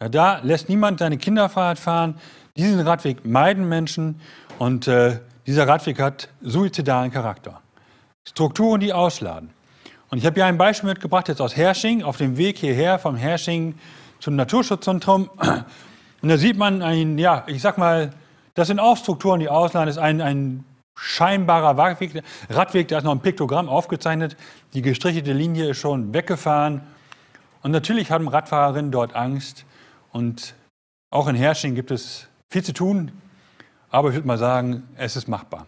Ja, da lässt niemand seine Kinder fahren. Diesen Radweg meiden Menschen und äh, dieser Radweg hat suizidalen Charakter. Strukturen, die ausladen. Und ich habe hier ein Beispiel mitgebracht, jetzt aus Hersching, auf dem Weg hierher vom Hersching zum Naturschutzzentrum. Und da sieht man ein, ja, ich sag mal, das sind auch Strukturen, die ausladen. Das ist ein, ein scheinbarer Radweg, Radweg, da ist noch ein Piktogramm aufgezeichnet. Die gestrichelte Linie ist schon weggefahren. Und natürlich haben Radfahrerinnen dort Angst. Und auch in Herrsching gibt es viel zu tun. Aber ich würde mal sagen, es ist machbar.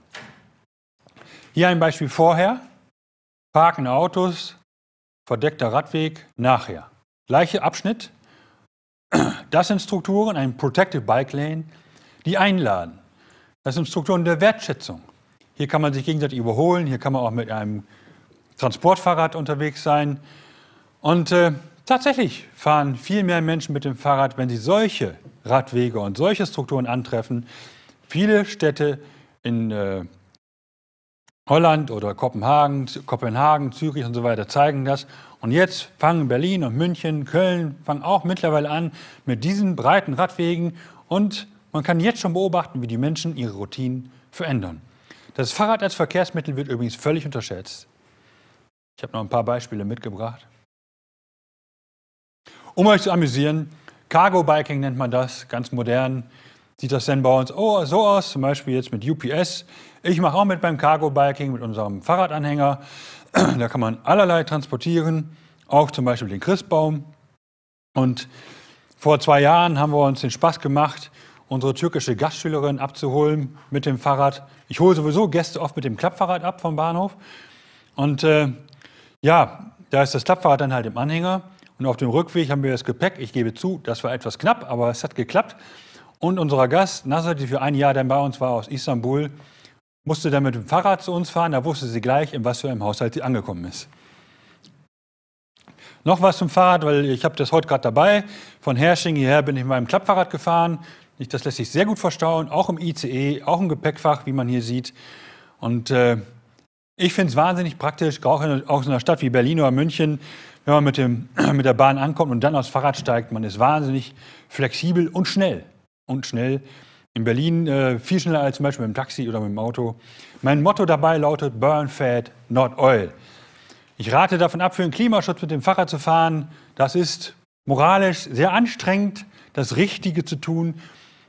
Hier ein Beispiel vorher. Parken Autos, verdeckter Radweg, nachher. Gleiche Abschnitt. Das sind Strukturen, ein Protected Bike Lane, die einladen. Das sind Strukturen der Wertschätzung. Hier kann man sich gegenseitig überholen, hier kann man auch mit einem Transportfahrrad unterwegs sein. Und äh, Tatsächlich fahren viel mehr Menschen mit dem Fahrrad, wenn sie solche Radwege und solche Strukturen antreffen. Viele Städte in äh, Holland oder Kopenhagen, Kopenhagen, Zürich und so weiter zeigen das. Und jetzt fangen Berlin und München, Köln fangen auch mittlerweile an mit diesen breiten Radwegen. Und man kann jetzt schon beobachten, wie die Menschen ihre Routinen verändern. Das Fahrrad als Verkehrsmittel wird übrigens völlig unterschätzt. Ich habe noch ein paar Beispiele mitgebracht um euch zu amüsieren. Cargo Biking nennt man das, ganz modern. Sieht das denn bei uns so aus, zum Beispiel jetzt mit UPS. Ich mache auch mit beim Cargo Biking, mit unserem Fahrradanhänger. Da kann man allerlei transportieren, auch zum Beispiel den Christbaum. Und vor zwei Jahren haben wir uns den Spaß gemacht, unsere türkische Gastschülerin abzuholen mit dem Fahrrad. Ich hole sowieso Gäste oft mit dem Klappfahrrad ab vom Bahnhof. Und äh, ja, da ist das Klappfahrrad dann halt im Anhänger. Und auf dem Rückweg haben wir das Gepäck, ich gebe zu, das war etwas knapp, aber es hat geklappt. Und unser Gast, Nasser, die für ein Jahr dann bei uns war aus Istanbul, musste dann mit dem Fahrrad zu uns fahren. Da wusste sie gleich, in was für einem Haushalt sie angekommen ist. Noch was zum Fahrrad, weil ich habe das heute gerade dabei. Von Hersching hierher bin ich mit meinem Klappfahrrad gefahren. Das lässt sich sehr gut verstauen, auch im ICE, auch im Gepäckfach, wie man hier sieht. Und äh, ich finde es wahnsinnig praktisch, auch in, auch in einer Stadt wie Berlin oder München, wenn man mit, dem, mit der Bahn ankommt und dann aufs Fahrrad steigt, man ist wahnsinnig flexibel und schnell. Und schnell. In Berlin äh, viel schneller als zum Beispiel mit dem Taxi oder mit dem Auto. Mein Motto dabei lautet Burn Fat, not Oil. Ich rate davon ab, für den Klimaschutz mit dem Fahrrad zu fahren. Das ist moralisch sehr anstrengend, das Richtige zu tun.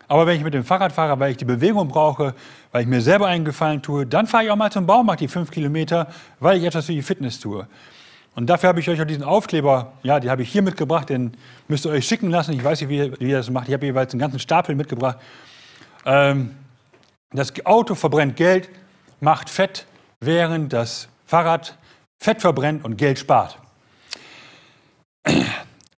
Aber wenn ich mit dem Fahrrad fahre, weil ich die Bewegung brauche, weil ich mir selber einen Gefallen tue, dann fahre ich auch mal zum Baumarkt die fünf Kilometer, weil ich etwas für die Fitness tue. Und dafür habe ich euch auch diesen Aufkleber, ja, die habe ich hier mitgebracht, den müsst ihr euch schicken lassen. Ich weiß nicht, wie ihr, wie ihr das macht. Ich habe jeweils einen ganzen Stapel mitgebracht. Ähm, das Auto verbrennt Geld, macht Fett, während das Fahrrad Fett verbrennt und Geld spart.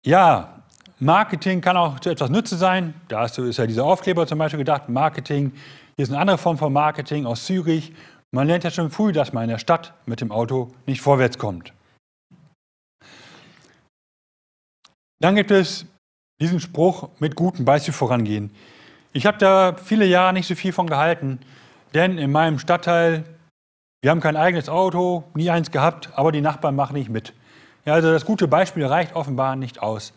Ja, Marketing kann auch zu etwas Nütze sein. Da ist ja dieser Aufkleber zum Beispiel gedacht. Marketing, hier ist eine andere Form von Marketing aus Zürich. Man lernt ja schon früh, dass man in der Stadt mit dem Auto nicht vorwärts kommt. Dann gibt es diesen Spruch mit gutem Beispiel vorangehen. Ich habe da viele Jahre nicht so viel von gehalten, denn in meinem Stadtteil, wir haben kein eigenes Auto, nie eins gehabt, aber die Nachbarn machen nicht mit. Ja, also das gute Beispiel reicht offenbar nicht aus.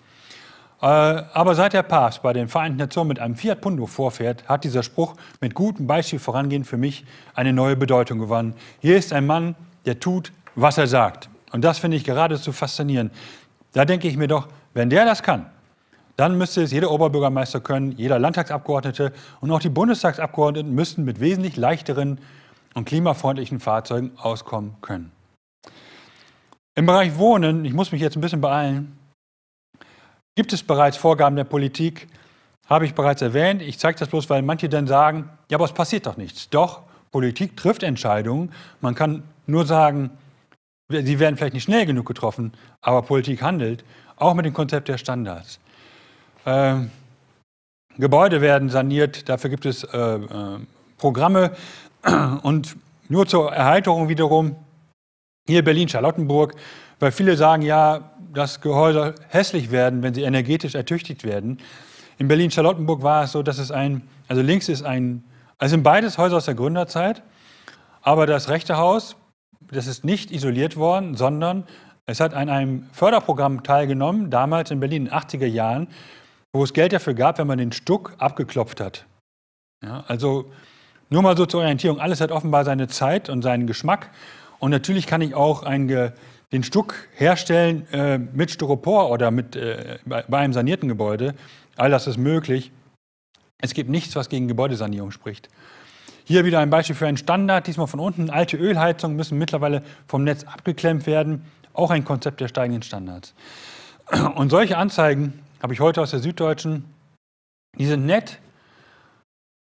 Äh, aber seit der Papst bei den Vereinten Nationen mit einem Fiat Punto vorfährt, hat dieser Spruch mit gutem Beispiel vorangehen für mich eine neue Bedeutung gewonnen. Hier ist ein Mann, der tut, was er sagt. Und das finde ich geradezu faszinierend. Da denke ich mir doch, wenn der das kann, dann müsste es jeder Oberbürgermeister können, jeder Landtagsabgeordnete und auch die Bundestagsabgeordneten müssten mit wesentlich leichteren und klimafreundlichen Fahrzeugen auskommen können. Im Bereich Wohnen, ich muss mich jetzt ein bisschen beeilen, gibt es bereits Vorgaben der Politik, habe ich bereits erwähnt. Ich zeige das bloß, weil manche dann sagen, ja, aber es passiert doch nichts. Doch, Politik trifft Entscheidungen. Man kann nur sagen, sie werden vielleicht nicht schnell genug getroffen, aber Politik handelt auch mit dem Konzept der Standards. Ähm, Gebäude werden saniert, dafür gibt es äh, äh, Programme und nur zur Erhalterung wiederum hier Berlin-Charlottenburg, weil viele sagen ja, dass Gehäuse hässlich werden, wenn sie energetisch ertüchtigt werden. In Berlin-Charlottenburg war es so, dass es ein, also links ist ein, also sind beides Häuser aus der Gründerzeit, aber das rechte Haus, das ist nicht isoliert worden, sondern es hat an einem Förderprogramm teilgenommen, damals in Berlin in den 80er Jahren, wo es Geld dafür gab, wenn man den Stuck abgeklopft hat. Ja, also nur mal so zur Orientierung, alles hat offenbar seine Zeit und seinen Geschmack. Und natürlich kann ich auch einen, den Stuck herstellen äh, mit Styropor oder mit, äh, bei, einem sanierten Gebäude. All das ist möglich. Es gibt nichts, was gegen Gebäudesanierung spricht. Hier wieder ein Beispiel für einen Standard, diesmal von unten. Alte Ölheizungen müssen mittlerweile vom Netz abgeklemmt werden. Auch ein Konzept der steigenden Standards. Und solche Anzeigen habe ich heute aus der Süddeutschen. Die sind nett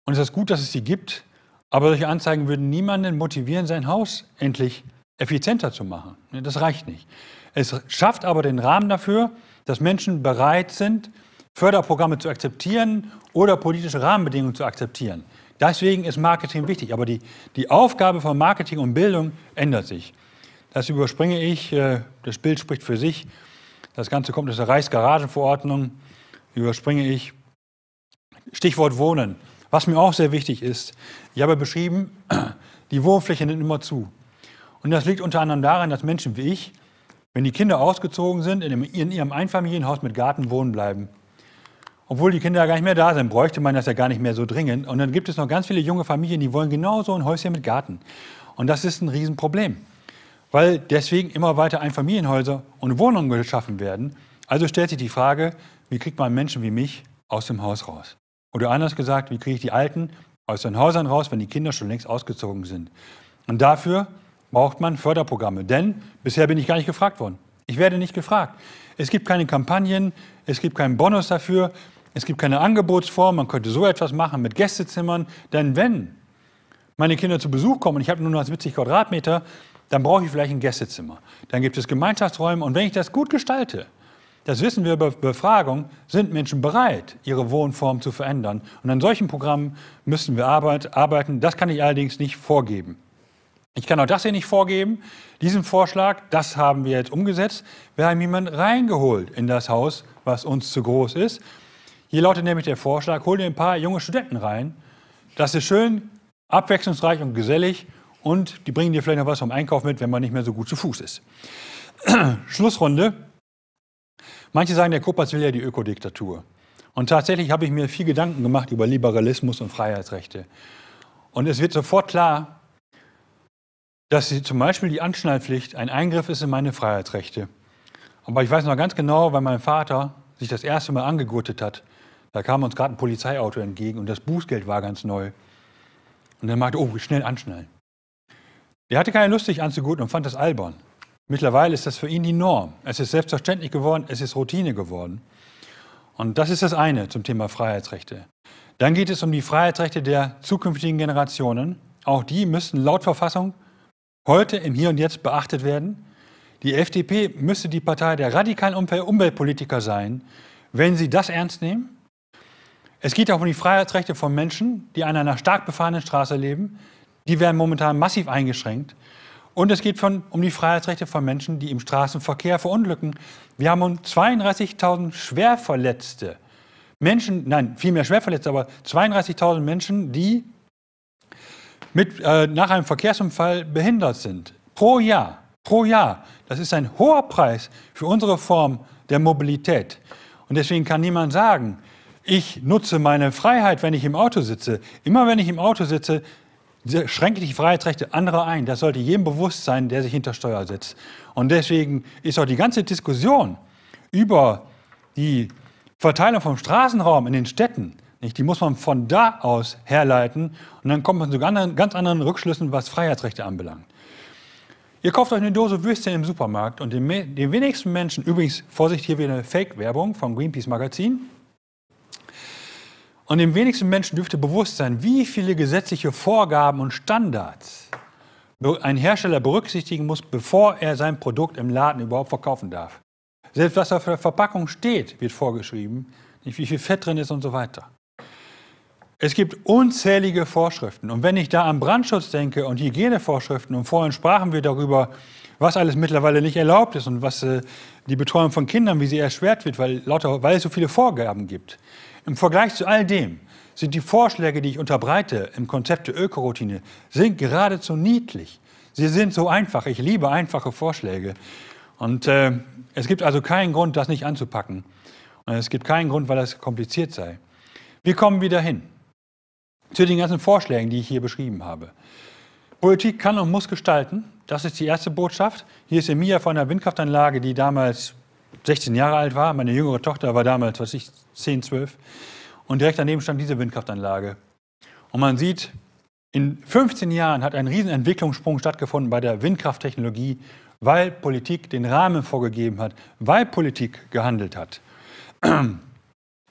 und es ist gut, dass es sie gibt. Aber solche Anzeigen würden niemanden motivieren, sein Haus endlich effizienter zu machen. Das reicht nicht. Es schafft aber den Rahmen dafür, dass Menschen bereit sind, Förderprogramme zu akzeptieren oder politische Rahmenbedingungen zu akzeptieren. Deswegen ist Marketing wichtig. Aber die, die Aufgabe von Marketing und Bildung ändert sich. Das überspringe ich. Äh, das Bild spricht für sich. Das Ganze kommt aus der Reichsgaragenverordnung. Überspringe ich. Stichwort Wohnen. Was mir auch sehr wichtig ist, ich habe beschrieben, die Wohnfläche nimmt immer zu. Und das liegt unter anderem daran, dass Menschen wie ich, wenn die Kinder ausgezogen sind, in ihrem Einfamilienhaus mit Garten wohnen bleiben. Obwohl die Kinder ja gar nicht mehr da sind, bräuchte man das ja gar nicht mehr so dringend. Und dann gibt es noch ganz viele junge Familien, die wollen genau so ein Häuschen mit Garten. Und das ist ein Riesenproblem weil deswegen immer weiter Einfamilienhäuser und Wohnungen geschaffen werden. Also stellt sich die Frage, wie kriegt man Menschen wie mich aus dem Haus raus? Oder anders gesagt, wie kriege ich die Alten aus den Häusern raus, wenn die Kinder schon längst ausgezogen sind? Und dafür braucht man Förderprogramme, denn bisher bin ich gar nicht gefragt worden. Ich werde nicht gefragt. Es gibt keine Kampagnen, es gibt keinen Bonus dafür, es gibt keine Angebotsform, man könnte so etwas machen mit Gästezimmern, denn wenn meine Kinder zu Besuch kommen und ich habe nur noch 70 Quadratmeter, dann brauche ich vielleicht ein Gästezimmer. Dann gibt es Gemeinschaftsräume und wenn ich das gut gestalte, das wissen wir über Befragung, sind Menschen bereit, ihre Wohnform zu verändern. Und an solchen Programmen müssen wir arbeiten. Das kann ich allerdings nicht vorgeben. Ich kann auch das hier nicht vorgeben. Diesen Vorschlag, das haben wir jetzt umgesetzt. Wir haben jemanden reingeholt in das Haus, was uns zu groß ist. Hier lautet nämlich der Vorschlag, hol dir ein paar junge Studenten rein. Das ist schön, abwechslungsreich und gesellig und die bringen dir vielleicht noch was vom Einkauf mit, wenn man nicht mehr so gut zu Fuß ist. Schlussrunde. Manche sagen, der Kopas will ja die Ökodiktatur. Und tatsächlich habe ich mir viel Gedanken gemacht über Liberalismus und Freiheitsrechte. Und es wird sofort klar, dass zum Beispiel die Anschnallpflicht ein Eingriff ist in meine Freiheitsrechte. Aber ich weiß noch ganz genau, weil mein Vater sich das erste Mal angegurtet hat, da kam uns gerade ein Polizeiauto entgegen und das Bußgeld war ganz neu. Und er meinte, oh, schnell anschnallen. Er hatte keine Lust, sich anzuguten und fand das albern. Mittlerweile ist das für ihn die Norm. Es ist selbstverständlich geworden, es ist Routine geworden. Und das ist das eine zum Thema Freiheitsrechte. Dann geht es um die Freiheitsrechte der zukünftigen Generationen. Auch die müssen laut Verfassung heute im Hier und Jetzt beachtet werden. Die FDP müsste die Partei der radikalen Umweltpolitiker sein, wenn sie das ernst nehmen. Es geht auch um die Freiheitsrechte von Menschen, die an einer stark befahrenen Straße leben, die werden momentan massiv eingeschränkt. Und es geht von, um die Freiheitsrechte von Menschen, die im Straßenverkehr verunglücken. Wir haben um 32.000 Schwerverletzte. Menschen, nein, viel mehr Schwerverletzte, aber 32.000 Menschen, die mit, äh, nach einem Verkehrsunfall behindert sind. Pro Jahr. Pro Jahr. Das ist ein hoher Preis für unsere Form der Mobilität. Und deswegen kann niemand sagen, ich nutze meine Freiheit, wenn ich im Auto sitze. Immer wenn ich im Auto sitze, schränke die Freiheitsrechte anderer ein. Das sollte jedem bewusst sein, der sich hinter Steuer setzt. Und deswegen ist auch die ganze Diskussion über die Verteilung vom Straßenraum in den Städten, nicht, die muss man von da aus herleiten. Und dann kommt man zu ganz anderen Rückschlüssen, was Freiheitsrechte anbelangt. Ihr kauft euch eine Dose Würstchen im Supermarkt und den wenigsten Menschen, übrigens Vorsicht hier wieder eine Fake-Werbung vom Greenpeace Magazin, und dem wenigsten Menschen dürfte bewusst sein, wie viele gesetzliche Vorgaben und Standards ein Hersteller berücksichtigen muss, bevor er sein Produkt im Laden überhaupt verkaufen darf. Selbst was auf der Verpackung steht, wird vorgeschrieben, nicht wie viel Fett drin ist und so weiter. Es gibt unzählige Vorschriften. Und wenn ich da an Brandschutz denke und Hygienevorschriften, und vorhin sprachen wir darüber, was alles mittlerweile nicht erlaubt ist und was äh, die Betreuung von Kindern, wie sie erschwert wird, weil, lauter, weil es so viele Vorgaben gibt. Im Vergleich zu all dem sind die Vorschläge, die ich unterbreite im Konzept der Ökoroutine, sind geradezu niedlich. Sie sind so einfach. Ich liebe einfache Vorschläge. Und äh, es gibt also keinen Grund, das nicht anzupacken. Und es gibt keinen Grund, weil das kompliziert sei. Wir kommen wieder hin zu den ganzen Vorschlägen, die ich hier beschrieben habe. Politik kann und muss gestalten. Das ist die erste Botschaft. Hier ist Emilia von einer Windkraftanlage, die damals 16 Jahre alt war. Meine jüngere Tochter war damals, was ich, 10, 12. Und direkt daneben stand diese Windkraftanlage. Und man sieht, in 15 Jahren hat ein riesen Entwicklungssprung stattgefunden bei der Windkrafttechnologie, weil Politik den Rahmen vorgegeben hat, weil Politik gehandelt hat.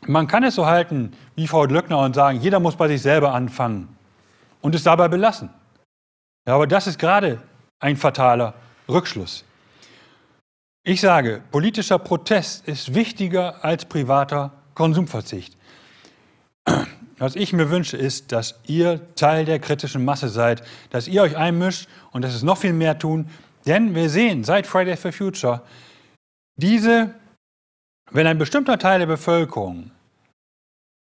Man kann es so halten wie Frau Glöckner und sagen, jeder muss bei sich selber anfangen und es dabei belassen. Ja, aber das ist gerade ein fataler Rückschluss. Ich sage, politischer Protest ist wichtiger als privater Konsumverzicht. Was ich mir wünsche, ist, dass ihr Teil der kritischen Masse seid, dass ihr euch einmischt und dass es noch viel mehr tun. Denn wir sehen seit Friday for Future, diese, wenn ein bestimmter Teil der Bevölkerung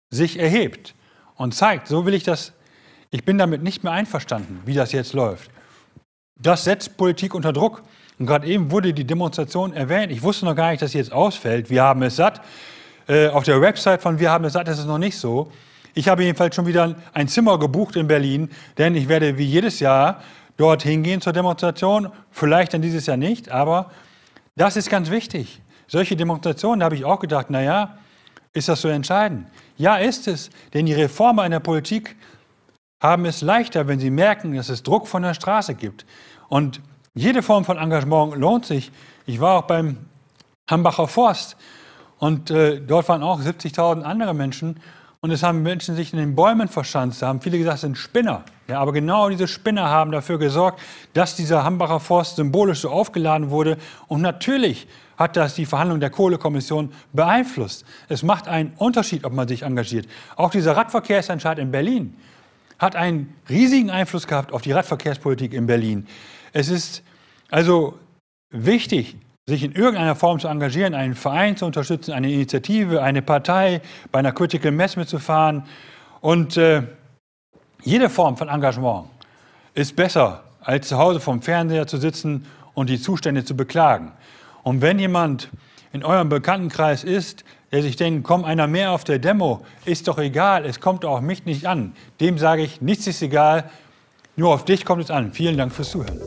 sich erhebt und zeigt, so will ich das, ich bin damit nicht mehr einverstanden, wie das jetzt läuft, das setzt Politik unter Druck. Und gerade eben wurde die Demonstration erwähnt. Ich wusste noch gar nicht, dass sie jetzt ausfällt. Wir haben es satt. Äh, auf der Website von Wir haben es satt ist es noch nicht so. Ich habe jedenfalls schon wieder ein Zimmer gebucht in Berlin, denn ich werde wie jedes Jahr dort hingehen zur Demonstration. Vielleicht dann dieses Jahr nicht, aber das ist ganz wichtig. Solche Demonstrationen, da habe ich auch gedacht, naja, ist das so entscheidend? Ja, ist es. Denn die Reformer in der Politik haben es leichter, wenn sie merken, dass es Druck von der Straße gibt. Und jede Form von Engagement lohnt sich. Ich war auch beim Hambacher Forst und äh, dort waren auch 70.000 andere Menschen und es haben Menschen sich in den Bäumen verschanzt. Da haben viele gesagt, es sind Spinner. Ja, aber genau diese Spinner haben dafür gesorgt, dass dieser Hambacher Forst symbolisch so aufgeladen wurde. Und natürlich hat das die Verhandlung der Kohlekommission beeinflusst. Es macht einen Unterschied, ob man sich engagiert. Auch dieser Radverkehrsentscheid in Berlin hat einen riesigen Einfluss gehabt auf die Radverkehrspolitik in Berlin. Es ist also wichtig, sich in irgendeiner Form zu engagieren, einen Verein zu unterstützen, eine Initiative, eine Partei, bei einer Critical Mass mitzufahren. Und äh, jede Form von Engagement ist besser, als zu Hause vom Fernseher zu sitzen und die Zustände zu beklagen. Und wenn jemand in eurem Bekanntenkreis ist, der sich denkt, kommt einer mehr auf der Demo, ist doch egal, es kommt auch mich nicht an. Dem sage ich, nichts ist egal, nur auf dich kommt es an. Vielen Dank fürs Zuhören.